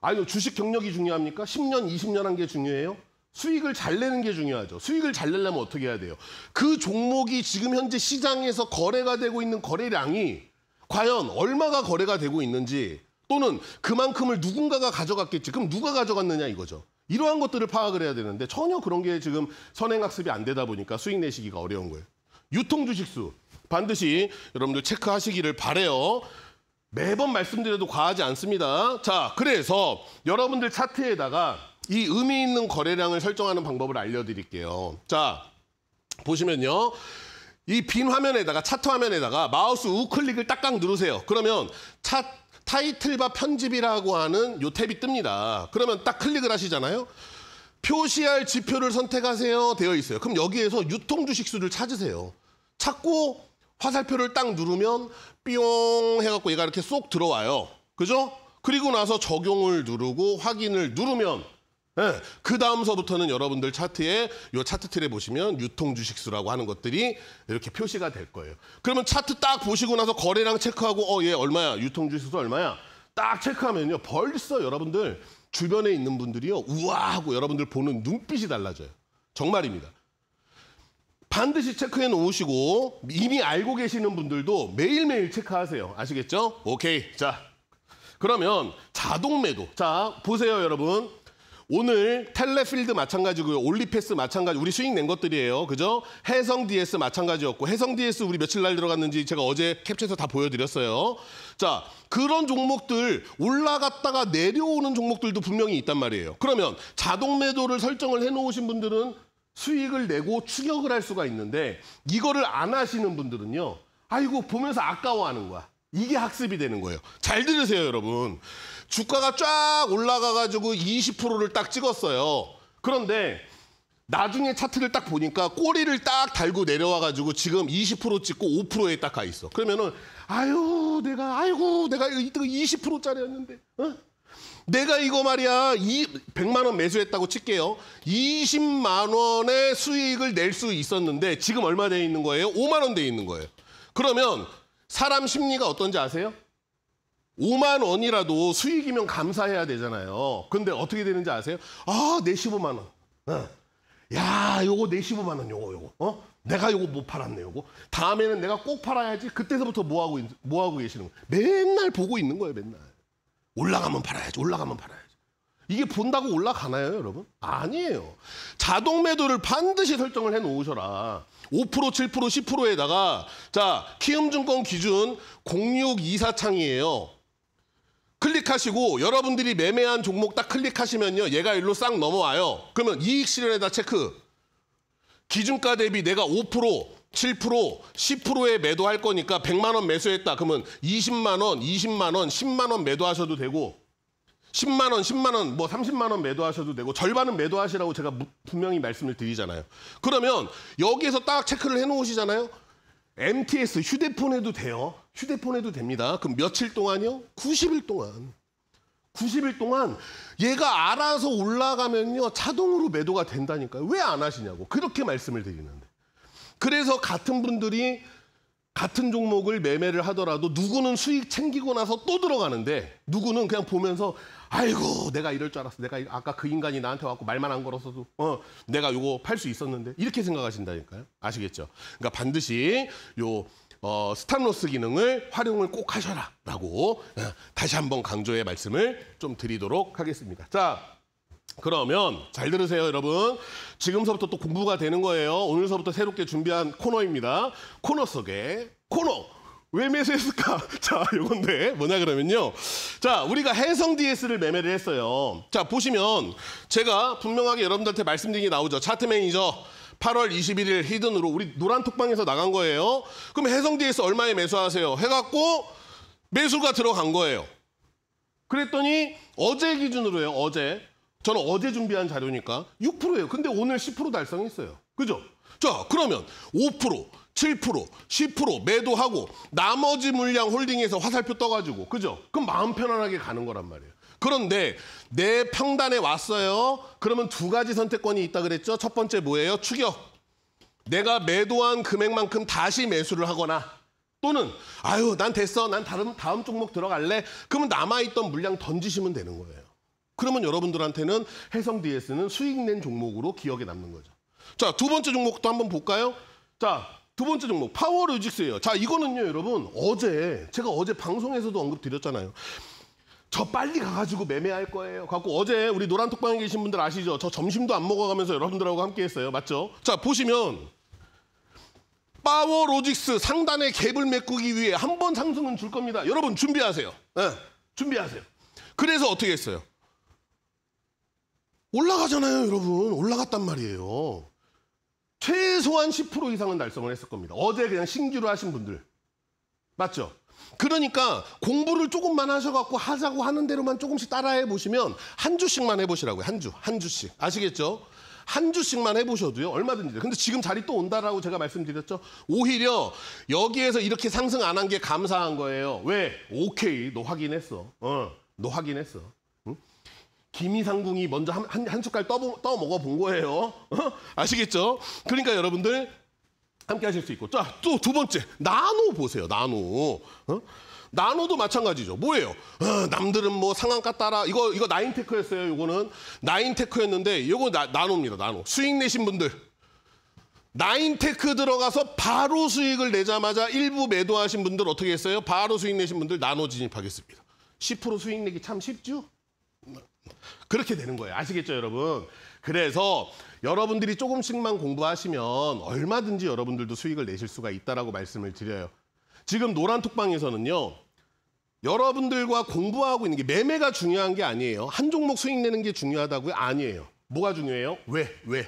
아니요 주식 경력이 중요합니까? 10년, 20년 한 게 중요해요? 수익을 잘 내는 게 중요하죠. 수익을 잘 내려면 어떻게 해야 돼요? 그 종목이 지금 현재 시장에서 거래가 되고 있는 거래량이 과연 얼마가 거래가 되고 있는지 또는 그만큼을 누군가가 가져갔겠지. 그럼 누가 가져갔느냐 이거죠. 이러한 것들을 파악을 해야 되는데 전혀 그런 게 지금 선행학습이 안 되다 보니까 수익 내시기가 어려운 거예요. 유통주식수 반드시 여러분들 체크하시기를 바래요. 매번 말씀드려도 과하지 않습니다. 자, 그래서 여러분들 차트에다가 이 의미 있는 거래량을 설정하는 방법을 알려드릴게요. 자, 보시면요. 이 빈 화면에다가 차트 화면에다가 마우스 우클릭을 딱딱 누르세요. 그러면 차트 타이틀바 편집이라고 하는 요 탭이 뜹니다. 그러면 딱 클릭을 하시잖아요. 표시할 지표를 선택하세요 되어 있어요. 그럼 여기에서 유통 주식수를 찾으세요. 찾고 화살표를 딱 누르면 삐용 해갖고 얘가 이렇게 쏙 들어와요. 그죠? 그리고 나서 적용을 누르고 확인을 누르면 예, 그 다음서부터는 여러분들 차트에 요 차트 틀에 보시면 유통 주식수라고 하는 것들이 이렇게 표시가 될 거예요. 그러면 차트 딱 보시고 나서 거래량 체크하고 어얘 얼마야 유통 주식수 얼마야 딱 체크하면요 벌써 여러분들 주변에 있는 분들이요 우와 하고 여러분들 보는 눈빛이 달라져요. 정말입니다. 반드시 체크해 놓으시고 이미 알고 계시는 분들도 매일매일 체크하세요. 아시겠죠? 오케이. 자, 그러면 자동 매도. 자, 보세요, 여러분. 오늘 텔레필드 마찬가지고요. 올리패스 마찬가지. 우리 수익 낸 것들이에요. 그죠? 해성 DS 마찬가지였고 해성 DS 우리 며칠 날 들어갔는지 제가 어제 캡처해서 다 보여드렸어요. 자, 그런 종목들 올라갔다가 내려오는 종목들도 분명히 있단 말이에요. 그러면 자동 매도를 설정을 해놓으신 분들은 수익을 내고 추격을 할 수가 있는데 이거를 안 하시는 분들은요. 아이고 보면서 아까워하는 거야. 이게 학습이 되는 거예요. 잘 들으세요, 여러분. 주가가 쫙 올라가가지고 20%를 딱 찍었어요. 그런데 나중에 차트를 딱 보니까 꼬리를 딱 달고 내려와가지고 지금 20% 찍고 5%에 딱 가 있어. 그러면은 아유 내가 아이고 내가 이 20%짜리였는데 어? 내가 이거 말이야 이 100만 원 매수했다고 칠게요. 20만 원의 수익을 낼 수 있었는데 지금 얼마 돼 있는 거예요? 5만 원 돼 있는 거예요. 그러면 사람 심리가 어떤지 아세요? 5만 원이라도 수익이면 감사해야 되잖아요. 근데 어떻게 되는지 아세요? 아, 내 15만 원. 어. 야, 요거 내 15만 원 요거 요거. 어? 내가 요거 못 팔았네 요거. 다음에는 내가 꼭 팔아야지. 그때서부터 뭐 하고 뭐 하고 계시는 거예요? 맨날 보고 있는 거예요, 맨날. 올라가면 팔아야지. 올라가면 팔아야지. 이게 본다고 올라가나요, 여러분? 아니에요. 자동 매도를 반드시 설정을 해 놓으셔라. 5%, 7%, 10%에다가 자, 키움증권 기준 0624 창이에요. 클릭하시고 여러분들이 매매한 종목 딱 클릭하시면요. 얘가 일로 싹 넘어와요. 그러면 이익 실현에다 체크. 기준가 대비 내가 5%, 7%, 10%에 매도할 거니까 100만 원 매수했다. 그러면 20만 원, 20만 원, 10만 원 매도하셔도 되고 10만 원, 10만 원, 뭐 30만 원 매도하셔도 되고 절반은 매도하시라고 제가 분명히 말씀을 드리잖아요. 그러면 여기에서 딱 체크를 해 놓으시잖아요. MTS 휴대폰 해도 돼요. 휴대폰에도 됩니다. 그럼 며칠 동안요? 90일 동안. 90일 동안 얘가 알아서 올라가면요. 자동으로 매도가 된다니까요. 왜 안 하시냐고. 그렇게 말씀을 드리는데. 그래서 같은 분들이 같은 종목을 매매를 하더라도 누구는 수익 챙기고 나서 또 들어가는데 누구는 그냥 보면서 아이고 내가 이럴 줄 알았어. 내가 아까 그 인간이 나한테 와갖고 말만 안 걸었어도 어 내가 요거 팔 수 있었는데 이렇게 생각하신다니까요. 아시겠죠? 그러니까 반드시 요 어, 스탑로스 기능을 활용을 꼭 하셔라라고 예, 다시 한번 강조의 말씀을 좀 드리도록 하겠습니다. 자, 그러면 잘 들으세요, 여러분. 지금서부터 또 공부가 되는 거예요. 오늘서부터 새롭게 준비한 코너입니다. 코너 속에 코너. 왜 매수했을까? 자, 요건데 뭐냐 그러면요. 자, 우리가 해성 DS를 매매를 했어요. 자, 보시면 제가 분명하게 여러분들한테 말씀드린 게 나오죠. 차트 매니저. 8월 21일 히든으로 우리 노란 톡방에서 나간 거예요. 그럼 해성대에서 얼마에 매수하세요? 해갖고 매수가 들어간 거예요. 그랬더니 어제 기준으로요. 어제. 저는 어제 준비한 자료니까 6%예요. 근데 오늘 10% 달성했어요. 그죠? 자, 그러면 5%, 7%, 10% 매도하고 나머지 물량 홀딩에서 화살표 떠가지고 그죠? 그럼 마음 편안하게 가는 거란 말이에요. 그런데 내 평단에 왔어요. 그러면 두 가지 선택권이 있다 그랬죠. 첫 번째 뭐예요? 추격. 내가 매도한 금액만큼 다시 매수를 하거나 또는 아유 난 됐어 난 다른 다음 종목 들어갈래 그러면 남아있던 물량 던지시면 되는 거예요. 그러면 여러분들한테는 해성 DS는 수익 낸 종목으로 기억에 남는 거죠. 자 두 번째 종목도 한번 볼까요? 자 두 번째 종목 파워로직스예요. 자 이거는요 여러분 어제 제가 어제 방송에서도 언급드렸잖아요. 저 빨리 가가지고 매매할 거예요. 갖고 어제 우리 노란 톡방에 계신 분들 아시죠? 저 점심도 안 먹어가면서 여러분들하고 함께했어요. 맞죠? 자 보시면 파워 로직스 상단에 갭을 메꾸기 위해 한 번 상승은 줄 겁니다. 여러분 준비하세요. 네, 준비하세요. 그래서 어떻게 했어요? 올라가잖아요, 여러분. 올라갔단 말이에요. 최소한 10% 이상은 달성을 했을 겁니다. 어제 그냥 신규로 하신 분들. 맞죠? 그러니까 공부를 조금만 하셔갖고 하자고 하는 대로만 조금씩 따라해 보시면 한 주씩만 해보시라고요. 한 주, 한 주씩. 아시겠죠? 한 주씩만 해보셔도요 얼마든지 근데 지금 자리 또 온다라고 제가 말씀드렸죠 오히려 여기에서 이렇게 상승 안 한 게 감사한 거예요 왜 오케이 너 확인했어 어너 확인했어 김이상궁이 먼저 한, 한, 한 숟갈 떠, 떠먹어 본 거예요 어? 아시겠죠 그러니까 여러분들 함께 하실 수 있고 자또 두 번째 나노 보세요 나노 어? 나노도 마찬가지죠 뭐예요 어, 남들은 뭐 상한가 따라 이거 이거 나인테크였어요 이거는 나인테크였는데 이거 나, 나노입니다 나노 수익 내신 분들 나인테크 들어가서 바로 수익을 내자마자 일부 매도하신 분들 어떻게 했어요 바로 수익 내신 분들 나노 진입하겠습니다 10% 수익 내기 참 쉽죠 그렇게 되는 거예요 아시겠죠 여러분 그래서 여러분들이 조금씩만 공부하시면 얼마든지 여러분들도 수익을 내실 수가 있다라고 말씀을 드려요. 지금 노란톡방에서는요. 여러분들과 공부하고 있는 게 매매가 중요한 게 아니에요. 한 종목 수익 내는 게 중요하다고요? 아니에요. 뭐가 중요해요? 왜? 왜?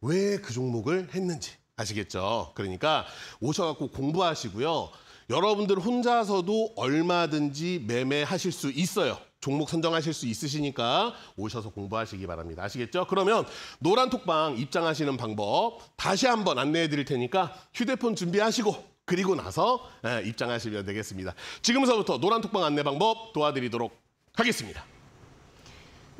왜 그 종목을 했는지 아시겠죠? 그러니까 오셔갖고 공부하시고요. 여러분들 혼자서도 얼마든지 매매하실 수 있어요. 종목 선정하실 수 있으시니까 오셔서 공부하시기 바랍니다. 아시겠죠? 그러면 노란톡방 입장하시는 방법 다시 한번 안내해 드릴 테니까 휴대폰 준비하시고 그리고 나서 예, 입장하시면 되겠습니다. 지금서부터 노란톡방 안내 방법 도와드리도록 하겠습니다.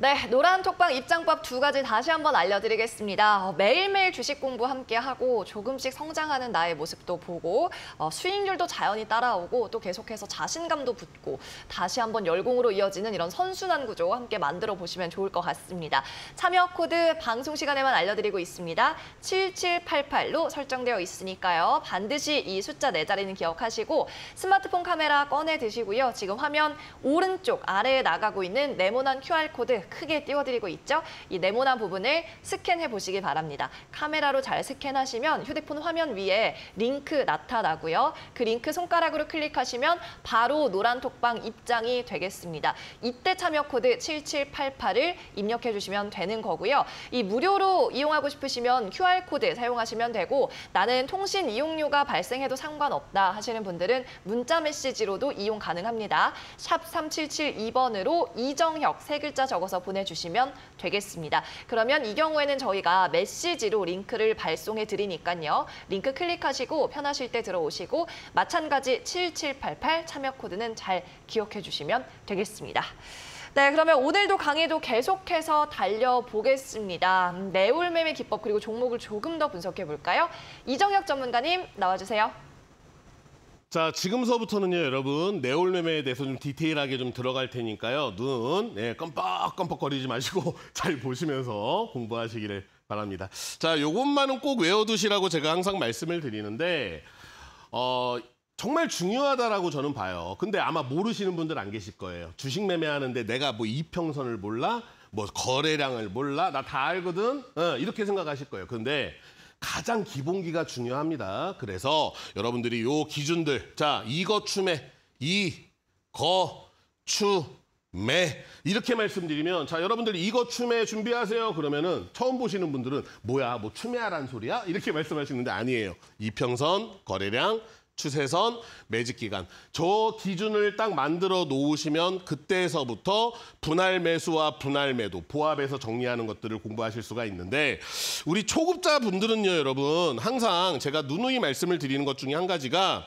네, 노란 톡방 입장법 두 가지 다시 한번 알려드리겠습니다. 어, 매일매일 주식 공부 함께하고 조금씩 성장하는 나의 모습도 보고 어, 수익률도 자연히 따라오고 또 계속해서 자신감도 붙고 다시 한번 열공으로 이어지는 이런 선순환 구조 함께 만들어 보시면 좋을 것 같습니다. 참여 코드 방송 시간에만 알려드리고 있습니다. 7788로 설정되어 있으니까요. 반드시 이 숫자 네 자리는 기억하시고 스마트폰 카메라 꺼내 드시고요. 지금 화면 오른쪽 아래에 나가고 있는 네모난 QR코드 크게 띄워드리고 있죠. 이 네모난 부분을 스캔해 보시기 바랍니다. 카메라로 잘 스캔하시면 휴대폰 화면 위에 링크 나타나고요. 그 링크 손가락으로 클릭하시면 바로 노란 톡방 입장이 되겠습니다. 이때 참여 코드 7788을 입력해 주시면 되는 거고요. 이 무료로 이용하고 싶으시면 QR코드 사용하시면 되고 나는 통신 이용료가 발생해도 상관없다 하시는 분들은 문자 메시지로도 이용 가능합니다. 샵 3772번으로 이정혁 세 글자 적어서 통해서 보내주시면 되겠습니다. 그러면 이 경우에는 저희가 메시지로 링크를 발송해 드리니까요. 링크 클릭하시고 편하실 때 들어오시고 마찬가지 7788 참여 코드는 잘 기억해 주시면 되겠습니다. 네, 그러면 오늘도 강의도 계속해서 달려보겠습니다. 내울매매 음, 기법 그리고 종목을 조금 더 분석해 볼까요? 이정혁 전문가님 나와주세요. 자, 지금서부터는요, 여러분, 내올매매에 대해서 좀 디테일하게 좀 들어갈 테니까요. 눈, 예, 껌뻑껌뻑거리지 마시고 잘 보시면서 공부하시기를 바랍니다. 자, 요것만은 꼭 외워두시라고 제가 항상 말씀을 드리는데, 어, 정말 중요하다라고 저는 봐요. 근데 아마 모르시는 분들 안 계실 거예요. 주식 매매하는데 내가 뭐 이평선을 몰라? 뭐 거래량을 몰라? 나 다 알거든? 어, 이렇게 생각하실 거예요. 근데 가장 기본기가 중요합니다. 그래서 여러분들이 요 기준들 자 이거춤에 이거추매 이렇게 말씀드리면 자 여러분들 이거 춤에 준비하세요 그러면은 처음 보시는 분들은 뭐야 뭐춤이하란 소리야 이렇게 말씀하시는데 아니에요 이평선 거래량 추세선, 매직 기간. 저 기준을 딱 만들어 놓으시면 그때에서부터 분할 매수와 분할 매도, 보합해서 정리하는 것들을 공부하실 수가 있는데 우리 초급자 분들은요, 여러분. 항상 제가 누누이 말씀을 드리는 것 중에 한 가지가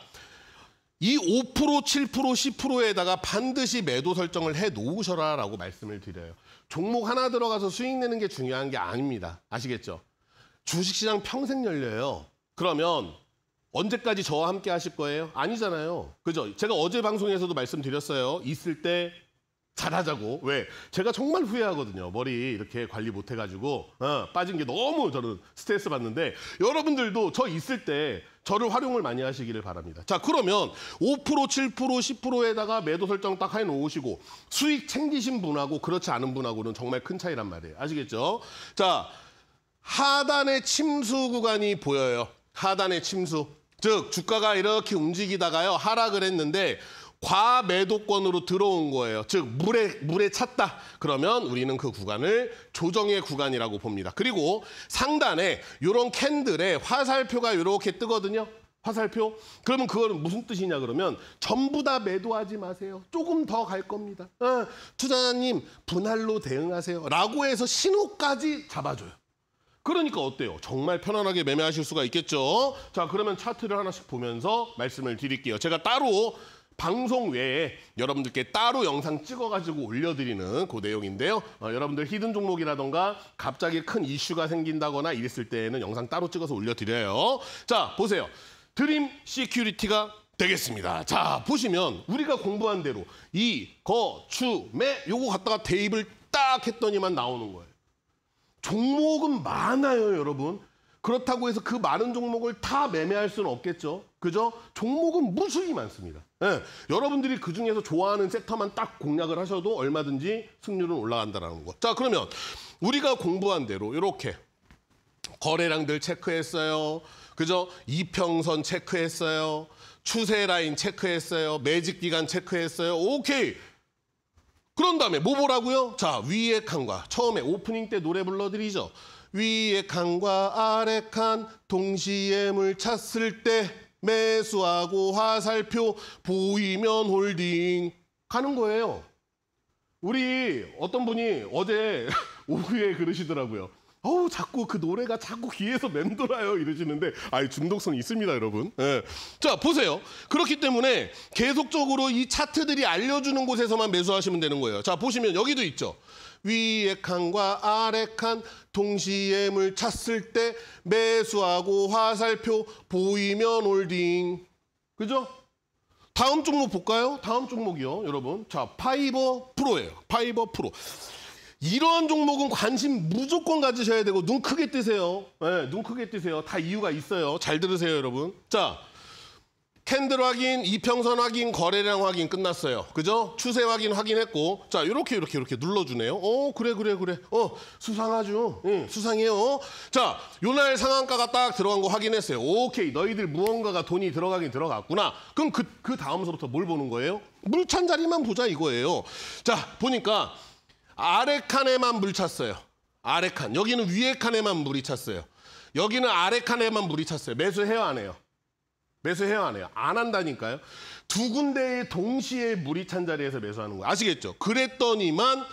이 5%, 7%, 10%에다가 반드시 매도 설정을 해 놓으셔라라고 말씀을 드려요. 종목 하나 들어가서 수익 내는 게 중요한 게 아닙니다. 아시겠죠? 주식시장 평생 열려요. 그러면 언제까지 저와 함께 하실 거예요? 아니잖아요. 그죠? 제가 어제 방송에서도 말씀드렸어요. 있을 때 잘하자고. 왜? 제가 정말 후회하거든요. 머리 이렇게 관리 못 해가지고 어, 빠진 게 너무 저는 스트레스 받는데 여러분들도 저 있을 때 저를 활용을 많이 하시기를 바랍니다. 자 그러면 5% 7% 10%에다가 매도 설정 딱 해놓으시고 수익 챙기신 분하고 그렇지 않은 분하고는 정말 큰 차이란 말이에요. 아시겠죠? 자 하단의 침수 구간이 보여요. 하단의 침수. 즉 주가가 이렇게 움직이다가요 하락을 했는데 과매도권으로 들어온 거예요. 즉 물에 물에 찼다. 그러면 우리는 그 구간을 조정의 구간이라고 봅니다. 그리고 상단에 이런 캔들에 화살표가 이렇게 뜨거든요. 화살표. 그러면 그거는 무슨 뜻이냐 그러면 전부 다 매도하지 마세요. 조금 더 갈 겁니다. 아, 투자자님 분할로 대응하세요. 라고 해서 신호까지 잡아줘요. 그러니까 어때요? 정말 편안하게 매매하실 수가 있겠죠. 자, 그러면 차트를 하나씩 보면서 말씀을 드릴게요. 제가 따로 방송 외에 여러분들께 따로 영상 찍어가지고 올려드리는 그 내용인데요. 어, 여러분들 히든 종목이라던가 갑자기 큰 이슈가 생긴다거나 이랬을 때는 에 영상 따로 찍어서 올려드려요. 자, 보세요. 드림 시큐리티가 되겠습니다. 자, 보시면 우리가 공부한 대로 이, 거, 추, 매 요거 갖다가 대입을 딱 했더니만 나오는 거예요. 종목은 많아요, 여러분. 그렇다고 해서 그 많은 종목을 다 매매할 수는 없겠죠. 그죠? 종목은 무수히 많습니다. 네. 여러분들이 그 중에서 좋아하는 섹터만 딱 공략을 하셔도 얼마든지 승률은 올라간다라는 거. 자, 그러면 우리가 공부한 대로 이렇게 거래량들 체크했어요. 그죠? 이평선 체크했어요. 추세 라인 체크했어요. 매직 기간 체크했어요. 오케이. 그런 다음에 뭐 보라고요? 자, 위의 칸과 처음에 오프닝 때 노래 불러드리죠. 위의 칸과 아래 칸 동시에 물 찼을 때 매수하고 화살표 보이면 홀딩 가는 거예요. 우리 어떤 분이 어제 오후에 그러시더라고요. 어우 자꾸 그 노래가 자꾸 귀에서 맴돌아요 이러시는데 아이 중독성 있습니다 여러분 예. 자 보세요 그렇기 때문에 계속적으로 이 차트들이 알려주는 곳에서만 매수하시면 되는 거예요 자 보시면 여기도 있죠 위에 칸과 아래 칸 동시에 물 찼을 때 매수하고 화살표 보이면 홀딩 그죠? 다음 종목 볼까요? 다음 종목이요 여러분 자 파이버 프로예요 파이버 프로 이런 종목은 관심 무조건 가지셔야 되고 눈 크게 뜨세요. 네, 눈 크게 뜨세요. 다 이유가 있어요. 잘 들으세요, 여러분. 자, 캔들 확인, 이평선 확인, 거래량 확인 끝났어요. 그죠? 추세 확인 확인했고 자, 이렇게 이렇게 이렇게 눌러주네요. 어, 그래 그래 그래. 어, 수상하죠. 응, 예, 수상해요. 자, 요 날 상한가가 딱 들어간 거 확인했어요. 오케이, 너희들 무언가가 돈이 들어가긴 들어갔구나. 그럼 그, 그 다음서부터 뭘 보는 거예요? 물 찬 자리만 보자 이거예요. 자, 보니까 아래 칸에만 물 찼어요. 아래 칸. 여기는 위에 칸에만 물이 찼어요. 여기는 아래 칸에만 물이 찼어요. 매수해요, 안 해요? 매수해요, 안 해요? 안 한다니까요. 두 군데에 동시에 물이 찬 자리에서 매수하는 거예요. 아시겠죠? 그랬더니만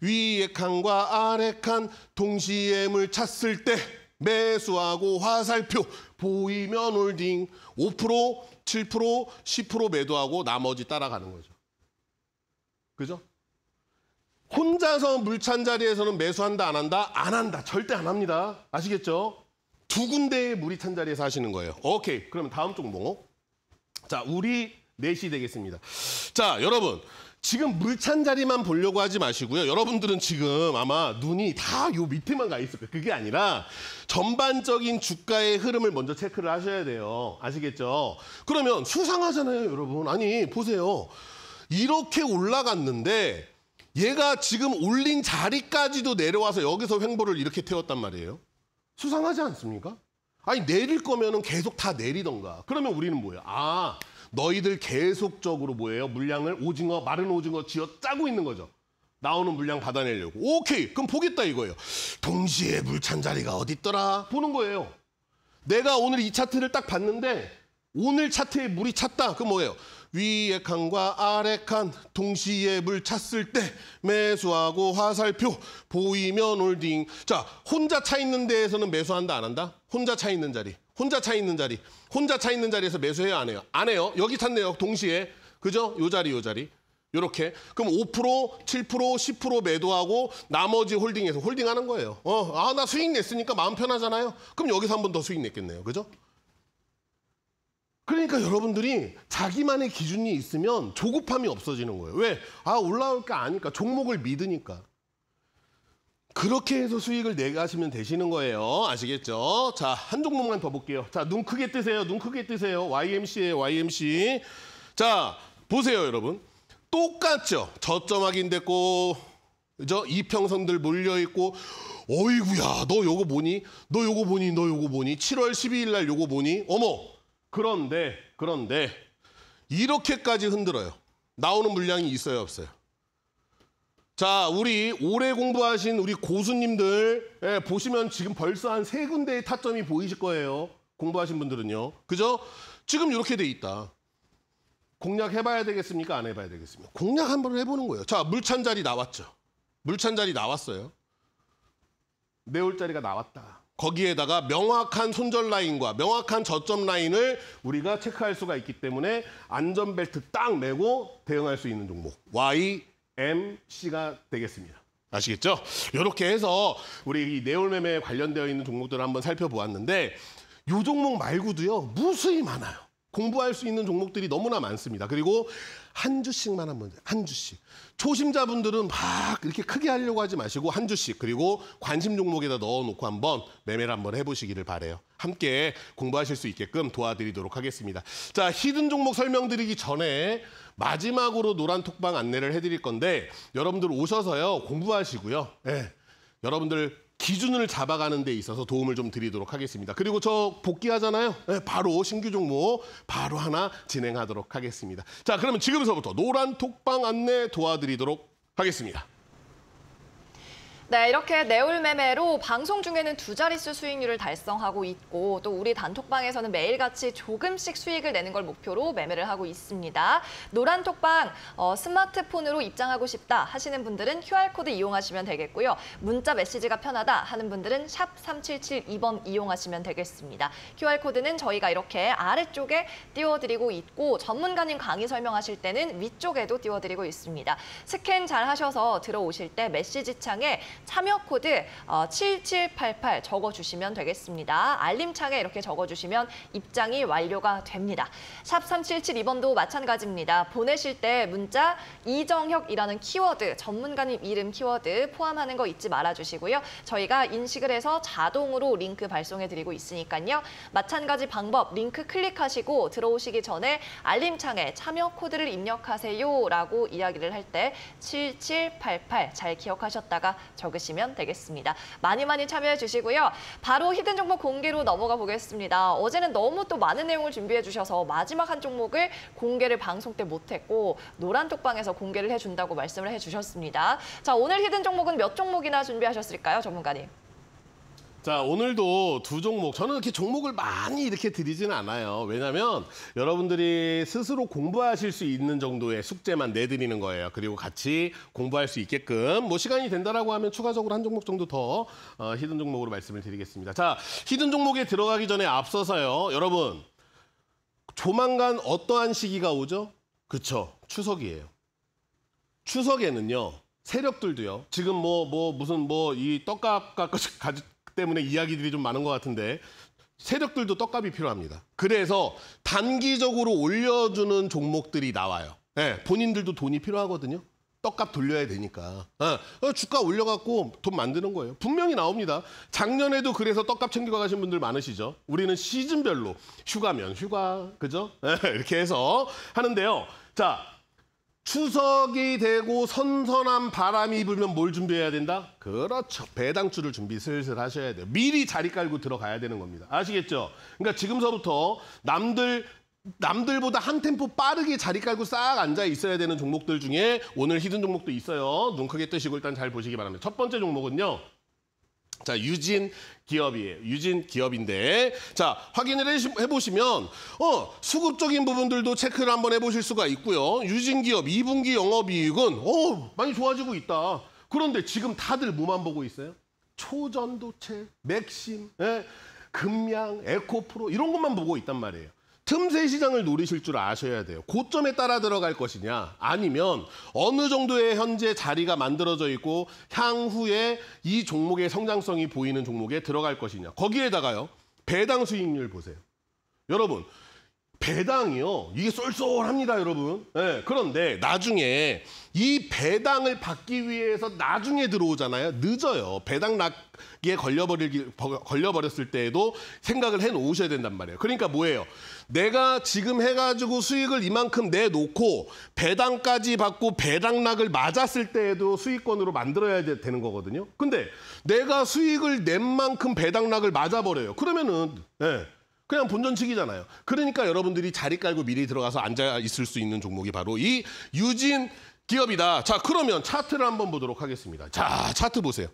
위에 칸과 아래 칸 동시에 물 찼을 때 매수하고 화살표 보이면 홀딩 5% 7% 10% 매도하고 나머지 따라가는 거죠. 그죠? 혼자서 물 찬 자리에서는 매수한다 안 한다? 안 한다. 절대 안 합니다. 아시겠죠? 두 군데의 물이 찬 자리에서 하시는 거예요. 오케이. 그러면 다음 종목. 자, 우리 넷이 되겠습니다. 자, 여러분. 지금 물 찬 자리만 보려고 하지 마시고요. 여러분들은 지금 아마 눈이 다 요 밑에만 가 있을 거예요. 그게 아니라 전반적인 주가의 흐름을 먼저 체크를 하셔야 돼요. 아시겠죠? 그러면 수상하잖아요, 여러분. 아니, 보세요. 이렇게 올라갔는데 얘가 지금 올린 자리까지도 내려와서 여기서 횡보를 이렇게 태웠단 말이에요. 수상하지 않습니까? 아니 내릴 거면은 계속 다 내리던가. 그러면 우리는 뭐예요? 아 너희들 계속적으로 뭐예요? 물량을 오징어 마른 오징어 쥐어 짜고 있는 거죠. 나오는 물량 받아내려고. 오케이 그럼 보겠다 이거예요. 동시에 물 찬 자리가 어디 있더라 보는 거예요. 내가 오늘 이 차트를 딱 봤는데 오늘 차트에 물이 찼다. 그 뭐예요? 위의 칸과 아래 칸 동시에 물 찼을 때 매수하고 화살표 보이면 홀딩 자 혼자 차 있는 데에서는 매수한다 안 한다? 혼자 차 있는 자리 혼자 차 있는 자리 혼자 차 있는 자리에서 매수해요 안 해요? 안 해요 여기 탔네요 동시에 그죠? 요 자리 요 자리 요렇게 그럼 5% 7% 10% 매도하고 나머지 홀딩에서 홀딩하는 거예요 어아나 수익 냈으니까 마음 편하잖아요 그럼 여기서 한 번 더 수익 냈겠네요 그죠? 그러니까 여러분들이 자기만의 기준이 있으면 조급함이 없어지는 거예요. 왜? 아, 올라올 까 아니까. 종목을 믿으니까. 그렇게 해서 수익을 내하시면 되시는 거예요. 아시겠죠? 자, 한 종목만 더 볼게요. 자, 눈 크게 뜨세요. 눈 크게 뜨세요. YMC예요, YMC. 자, 보세요, 여러분. 똑같죠? 저점 확인됐고, 그죠? 이평선들 몰려있고, 어이구야, 너 요거 보니? 너 요거 보니? 너 요거 보니? 7월 12일 날 요거 보니? 어머! 그런데 그런데 이렇게까지 흔들어요. 나오는 물량이 있어요 없어요? 자 우리 오래 공부하신 우리 고수님들 예, 보시면 지금 벌써 한 세 군데의 타점이 보이실 거예요. 공부하신 분들은요. 그죠? 지금 이렇게 돼 있다. 공략 해봐야 되겠습니까? 안 해봐야 되겠습니까? 공략 한번 해보는 거예요. 자, 물찬 자리 나왔죠. 물찬 자리 나왔어요. 내올 자리가 나왔다. 거기에다가 명확한 손절 라인과 명확한 저점 라인을 우리가 체크할 수가 있기 때문에 안전벨트 딱 매고 대응할 수 있는 종목 YMC가 되겠습니다. 아시겠죠? 이렇게 해서 우리 이 내올 매매에 관련되어 있는 종목들을 한번 살펴보았는데 이 종목 말고도요 무수히 많아요. 공부할 수 있는 종목들이 너무나 많습니다. 그리고 한 주씩만 한번 한 주씩. 초심자분들은 막 이렇게 크게 하려고 하지 마시고 한 주씩 그리고 관심 종목에다 넣어놓고 한번 매매를 한번 해보시기를 바래요. 함께 공부하실 수 있게끔 도와드리도록 하겠습니다. 자 히든 종목 설명드리기 전에 마지막으로 노란 톡방 안내를 해드릴 건데 여러분들 오셔서요 공부하시고요. 네. 여러분들 기준을 잡아가는 데 있어서 도움을 좀 드리도록 하겠습니다. 그리고 저 복귀하잖아요. 네, 바로 신규 종목 바로 하나 진행하도록 하겠습니다. 자, 그러면 지금서부터 노란 톡방 안내 도와드리도록 하겠습니다. 네, 이렇게 내올 매매로 방송 중에는 두 자릿수 수익률을 달성하고 있고 또 우리 단톡방에서는 매일같이 조금씩 수익을 내는 걸 목표로 매매를 하고 있습니다. 노란 톡방 어, 스마트폰으로 입장하고 싶다 하시는 분들은 QR코드 이용하시면 되겠고요. 문자 메시지가 편하다 하는 분들은 샵 3772번 이용하시면 되겠습니다. QR코드는 저희가 이렇게 아래쪽에 띄워드리고 있고 전문가님 강의 설명하실 때는 위쪽에도 띄워드리고 있습니다. 스캔 잘 하셔서 들어오실 때 메시지 창에 참여 코드 7788 어, 적어주시면 되겠습니다. 알림창에 이렇게 적어주시면 입장이 완료가 됩니다. 샵 3772번도 마찬가지입니다. 보내실 때 문자 이정혁이라는 키워드, 전문가님 이름 키워드 포함하는 거 잊지 말아주시고요. 저희가 인식을 해서 자동으로 링크 발송해드리고 있으니까요. 마찬가지 방법 링크 클릭하시고 들어오시기 전에 알림창에 참여 코드를 입력하세요라고 이야기를 할 때 7788 잘 기억하셨다가 적 적으시면 되겠습니다. 많이 많이 참여해 주시고요. 바로 히든 종목 공개로 넘어가 보겠습니다. 어제는 너무 또 많은 내용을 준비해 주셔서 마지막 한 종목을 공개를 방송 때 못했고 노란 쪽방에서 공개를 해준다고 말씀을 해주셨습니다. 자 오늘 히든 종목은 몇 종목이나 준비하셨을까요, 전문가님? 자 오늘도 두 종목 저는 이렇게 종목을 많이 이렇게 드리지는 않아요 왜냐하면 여러분들이 스스로 공부하실 수 있는 정도의 숙제만 내드리는 거예요 그리고 같이 공부할 수 있게끔 뭐 시간이 된다라고 하면 추가적으로 한 종목 정도 더 어, 히든 종목으로 말씀을 드리겠습니다 자 히든 종목에 들어가기 전에 앞서서요 여러분 조만간 어떠한 시기가 오죠 그쵸 추석이에요 추석에는요 세력들도요. 지금 뭐, 뭐, 무슨, 뭐, 이 떡값 가까지 때문에 이야기들이 좀 많은 것 같은데 세력들도 떡값이 필요합니다. 그래서 단기적으로 올려주는 종목들이 나와요. 네, 본인들도 돈이 필요하거든요. 떡값 돌려야 되니까. 네, 주가 올려갖고 돈 만드는 거예요. 분명히 나옵니다. 작년에도 그래서 떡값 챙겨가신 분들 많으시죠. 우리는 시즌별로 휴가면 휴가, 그죠? 네, 이렇게 해서 하는데요. 자, 추석이 되고 선선한 바람이 불면 뭘 준비해야 된다? 그렇죠. 배당주를 준비 슬슬 하셔야 돼요. 미리 자리 깔고 들어가야 되는 겁니다. 아시겠죠? 그러니까 지금서부터 남들 남들보다 한 템포 빠르게 자리 깔고 싹 앉아 있어야 되는 종목들 중에 오늘 히든 종목도 있어요. 눈 크게 뜨시고 일단 잘 보시기 바랍니다. 첫 번째 종목은요. 자, 유진 기업이에요. 유진 기업인데 자 확인을 해보시면 어 수급적인 부분들도 체크를 한번 해보실 수가 있고요. 유진 기업 2분기 영업이익은 어 많이 좋아지고 있다. 그런데 지금 다들 뭐만 보고 있어요? 초전도체, 맥심, 예, 금양, 에코프로 이런 것만 보고 있단 말이에요. 틈새 시장을 노리실 줄 아셔야 돼요. 고점에 따라 들어갈 것이냐 아니면 어느 정도의 현재 자리가 만들어져 있고 향후에 이 종목의 성장성이 보이는 종목에 들어갈 것이냐 거기에다가요. 배당 수익률 보세요. 여러분 배당이요. 이게 쏠쏠합니다, 여러분. 네, 그런데 나중에 이 배당을 받기 위해서 나중에 들어오잖아요. 늦어요. 배당 낙에 걸려버리기, 걸려버렸을 때에도 생각을 해 놓으셔야 된단 말이에요. 그러니까 뭐예요? 내가 지금 해가지고 수익을 이만큼 내놓고 배당까지 받고 배당락을 맞았을 때에도 수익권으로 만들어야 되는 거거든요. 근데 내가 수익을 낸 만큼 배당락을 맞아버려요. 그러면은, 네. 그냥 본전 측이잖아요. 그러니까 여러분들이 자리 깔고 미리 들어가서 앉아 있을 수 있는 종목이 바로 이 유진 기업이다. 자, 그러면 차트를 한번 보도록 하겠습니다. 자, 차트 보세요.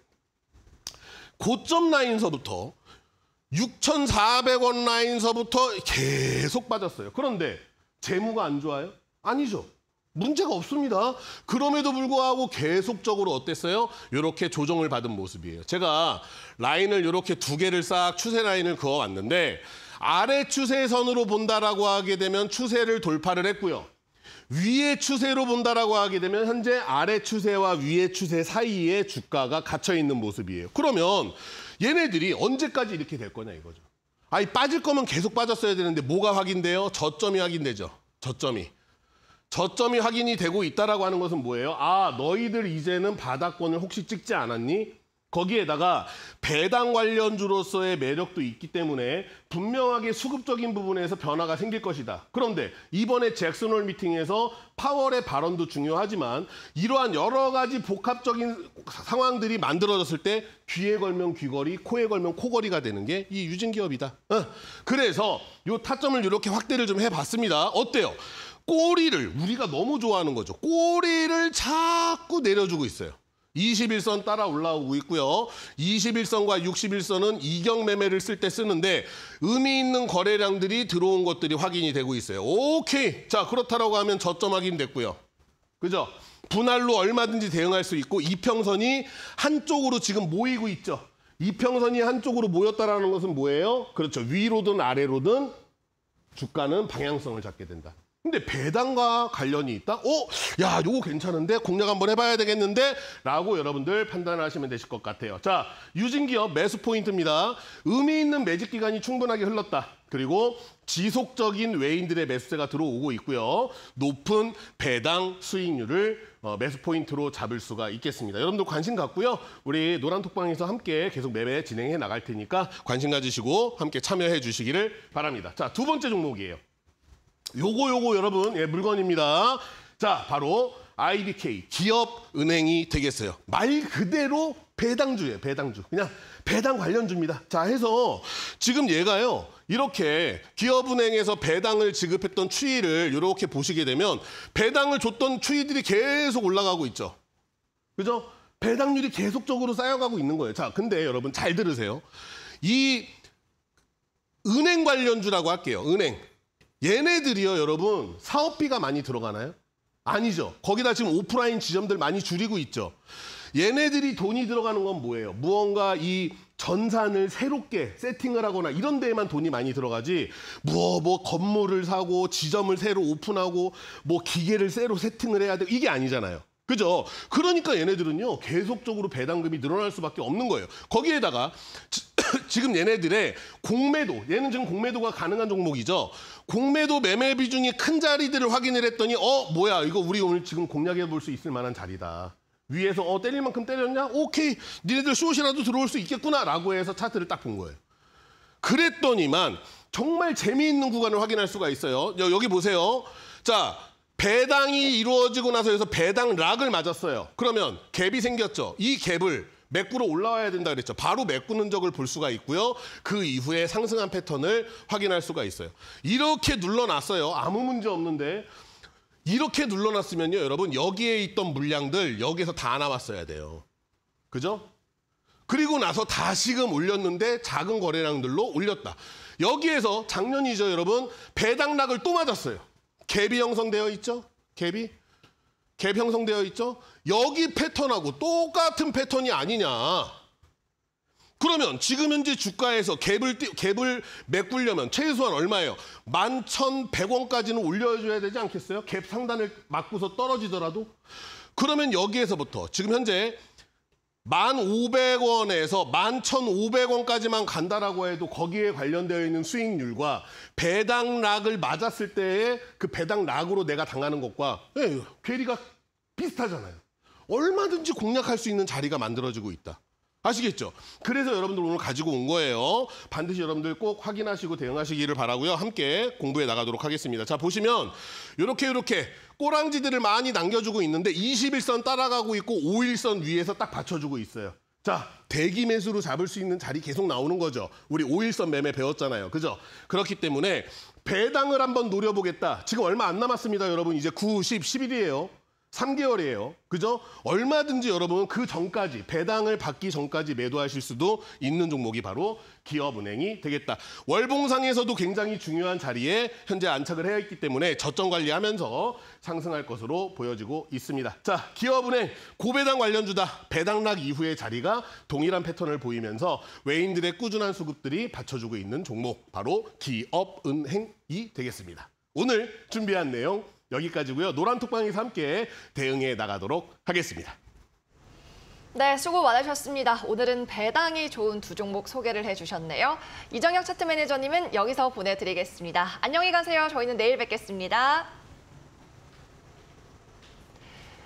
고점 라인서부터 6,400원 라인서부터 계속 빠졌어요. 그런데 재무가 안 좋아요? 아니죠. 문제가 없습니다. 그럼에도 불구하고 계속적으로 어땠어요? 이렇게 조정을 받은 모습이에요. 제가 라인을 이렇게 두 개를 싹 추세 라인을 그어왔는데 아래 추세선으로 본다라고 하게 되면 추세를 돌파를 했고요. 위의 추세로 본다라고 하게 되면 현재 아래 추세와 위의 추세 사이에 주가가 갇혀 있는 모습이에요. 그러면 얘네들이 언제까지 이렇게 될 거냐 이거죠. 아니 빠질 거면 계속 빠졌어야 되는데 뭐가 확인돼요? 저점이 확인되죠. 저점이. 저점이 확인이 되고 있다라고 하는 것은 뭐예요? 아, 너희들 이제는 바닥권을 혹시 찍지 않았니? 거기에다가 배당 관련주로서의 매력도 있기 때문에 분명하게 수급적인 부분에서 변화가 생길 것이다. 그런데 이번에 잭슨홀 미팅에서 파월의 발언도 중요하지만 이러한 여러 가지 복합적인 상황들이 만들어졌을 때 귀에 걸면 귀걸이, 코에 걸면 코걸이가 되는 게 이 유진 기업이다. 어. 그래서 요 타점을 이렇게 확대를 좀 해봤습니다. 어때요? 꼬리를 우리가 너무 좋아하는 거죠. 꼬리를 자꾸 내려주고 있어요. 21선 따라 올라오고 있고요. 21선과 61선은 이경 매매를 쓸 때 쓰는데 의미 있는 거래량들이 들어온 것들이 확인이 되고 있어요. 오케이. 자, 그렇다라고 하면 저점 확인 됐고요. 그죠? 분할로 얼마든지 대응할 수 있고 이평선이 한쪽으로 지금 모이고 있죠. 이평선이 한쪽으로 모였다라는 것은 뭐예요? 그렇죠. 위로든 아래로든 주가는 방향성을 잡게 된다. 근데 배당과 관련이 있다? 어? 야, 요거 괜찮은데? 공략 한번 해봐야 되겠는데? 라고 여러분들 판단하시면 되실 것 같아요. 자, 유진기업 매수 포인트입니다. 의미 있는 매직 기간이 충분하게 흘렀다. 그리고 지속적인 외인들의 매수세가 들어오고 있고요. 높은 배당 수익률을 어, 매수 포인트로 잡을 수가 있겠습니다. 여러분들 관심 갖고요. 우리 노란톡방에서 함께 계속 매매 진행해 나갈 테니까 관심 가지시고 함께 참여해 주시기를 바랍니다. 자, 두 번째 종목이에요. 요거 요거 여러분 예, 물건입니다. 자 바로 IBK 기업은행이 되겠어요. 말 그대로 배당주예요. 배당주. 그냥 배당 관련주입니다. 자 해서 지금 얘가요. 이렇게 기업은행에서 배당을 지급했던 추이를 이렇게 보시게 되면 배당을 줬던 추이들이 계속 올라가고 있죠. 그죠? 배당률이 계속적으로 쌓여가고 있는 거예요. 자, 근데 여러분 잘 들으세요. 이 은행 관련주라고 할게요. 은행. 얘네들이요, 여러분. 사업비가 많이 들어가나요? 아니죠. 거기다 지금 오프라인 지점들 많이 줄이고 있죠. 얘네들이 돈이 들어가는 건 뭐예요? 무언가 이 전산을 새롭게 세팅을 하거나 이런 데에만 돈이 많이 들어가지 뭐, 뭐 건물을 사고 지점을 새로 오픈하고 뭐 기계를 새로 세팅을 해야 되고 이게 아니잖아요. 그죠? 그러니까 얘네들은요 계속적으로 배당금이 늘어날 수밖에 없는 거예요. 거기에다가 지금 얘네들의 공매도, 얘는 지금 공매도가 가능한 종목이죠. 공매도 매매 비중이 큰 자리들을 확인을 했더니 어 뭐야 이거 우리 오늘 지금 공략해 볼 수 있을 만한 자리다. 위에서 어 때릴 만큼 때렸냐? 오케이 니네들 숏이라도 들어올 수 있겠구나라고 해서 차트를 딱 본 거예요. 그랬더니만 정말 재미있는 구간을 확인할 수가 있어요. 여기 보세요. 자 배당이 이루어지고 나서 여기서 배당 락을 맞았어요. 그러면 갭이 생겼죠. 이 갭을 맥구로 올라와야 된다 그랬죠. 바로 맥구 흔적을 볼 수가 있고요. 그 이후에 상승한 패턴을 확인할 수가 있어요. 이렇게 눌러놨어요. 아무 문제 없는데 이렇게 눌러놨으면요, 여러분 여기에 있던 물량들 여기서 다 나왔어야 돼요. 그죠? 그리고 나서 다시금 올렸는데 작은 거래량들로 올렸다. 여기에서 작년이죠, 여러분 배당락을 또 맞았어요. 갭이 형성되어 있죠? 갭이? 갭 형성되어 있죠? 여기 패턴하고 똑같은 패턴이 아니냐. 그러면 지금 현재 주가에서 갭을, 갭을 메꾸려면 최소한 얼마예요? 11,100원까지는 올려줘야 되지 않겠어요? 갭 상단을 막고서 떨어지더라도? 그러면 여기에서부터 지금 현재 만 오백 원에서 만 천 오백 원까지만 간다라고 해도 거기에 관련되어 있는 수익률과 배당락을 맞았을 때의 그 배당락으로 내가 당하는 것과 예, 괴리가 비슷하잖아요. 얼마든지 공략할 수 있는 자리가 만들어지고 있다. 아시겠죠? 그래서 여러분들 오늘 가지고 온 거예요. 반드시 여러분들 꼭 확인하시고 대응하시기를 바라고요. 함께 공부해 나가도록 하겠습니다. 자, 보시면 이렇게 이렇게 꼬랑지들을 많이 남겨주고 있는데 21선 따라가고 있고 5일선 위에서 딱 받쳐주고 있어요. 자, 대기 매수로 잡을 수 있는 자리 계속 나오는 거죠. 우리 5일선 매매 배웠잖아요. 그죠? 그렇기 때문에 배당을 한번 노려보겠다. 지금 얼마 안 남았습니다, 여러분. 이제 9, 10, 11이에요. 3개월이에요. 그죠? 얼마든지 여러분 그 전까지 배당을 받기 전까지 매도하실 수도 있는 종목이 바로 기업은행이 되겠다. 월봉상에서도 굉장히 중요한 자리에 현재 안착을 해야 있기 때문에 저점 관리하면서 상승할 것으로 보여지고 있습니다. 자, 기업은행 고배당 관련주다. 배당락 이후의 자리가 동일한 패턴을 보이면서 외인들의 꾸준한 수급들이 받쳐주고 있는 종목 바로 기업은행이 되겠습니다. 오늘 준비한 내용 여기까지고요. 노란톡방에서 함께 대응해 나가도록 하겠습니다. 네, 수고 많으셨습니다. 오늘은 배당이 좋은 두 종목 소개를 해주셨네요. 이정혁 차트 매니저님은 여기서 보내드리겠습니다. 안녕히 가세요. 저희는 내일 뵙겠습니다.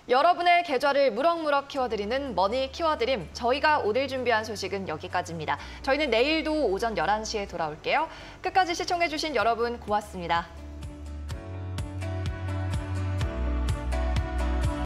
여러분의 계좌를 무럭무럭 키워드리는 머니 키워드림. 저희가 오늘 준비한 소식은 여기까지입니다. 저희는 내일도 오전 11시에 돌아올게요. 끝까지 시청해주신 여러분 고맙습니다.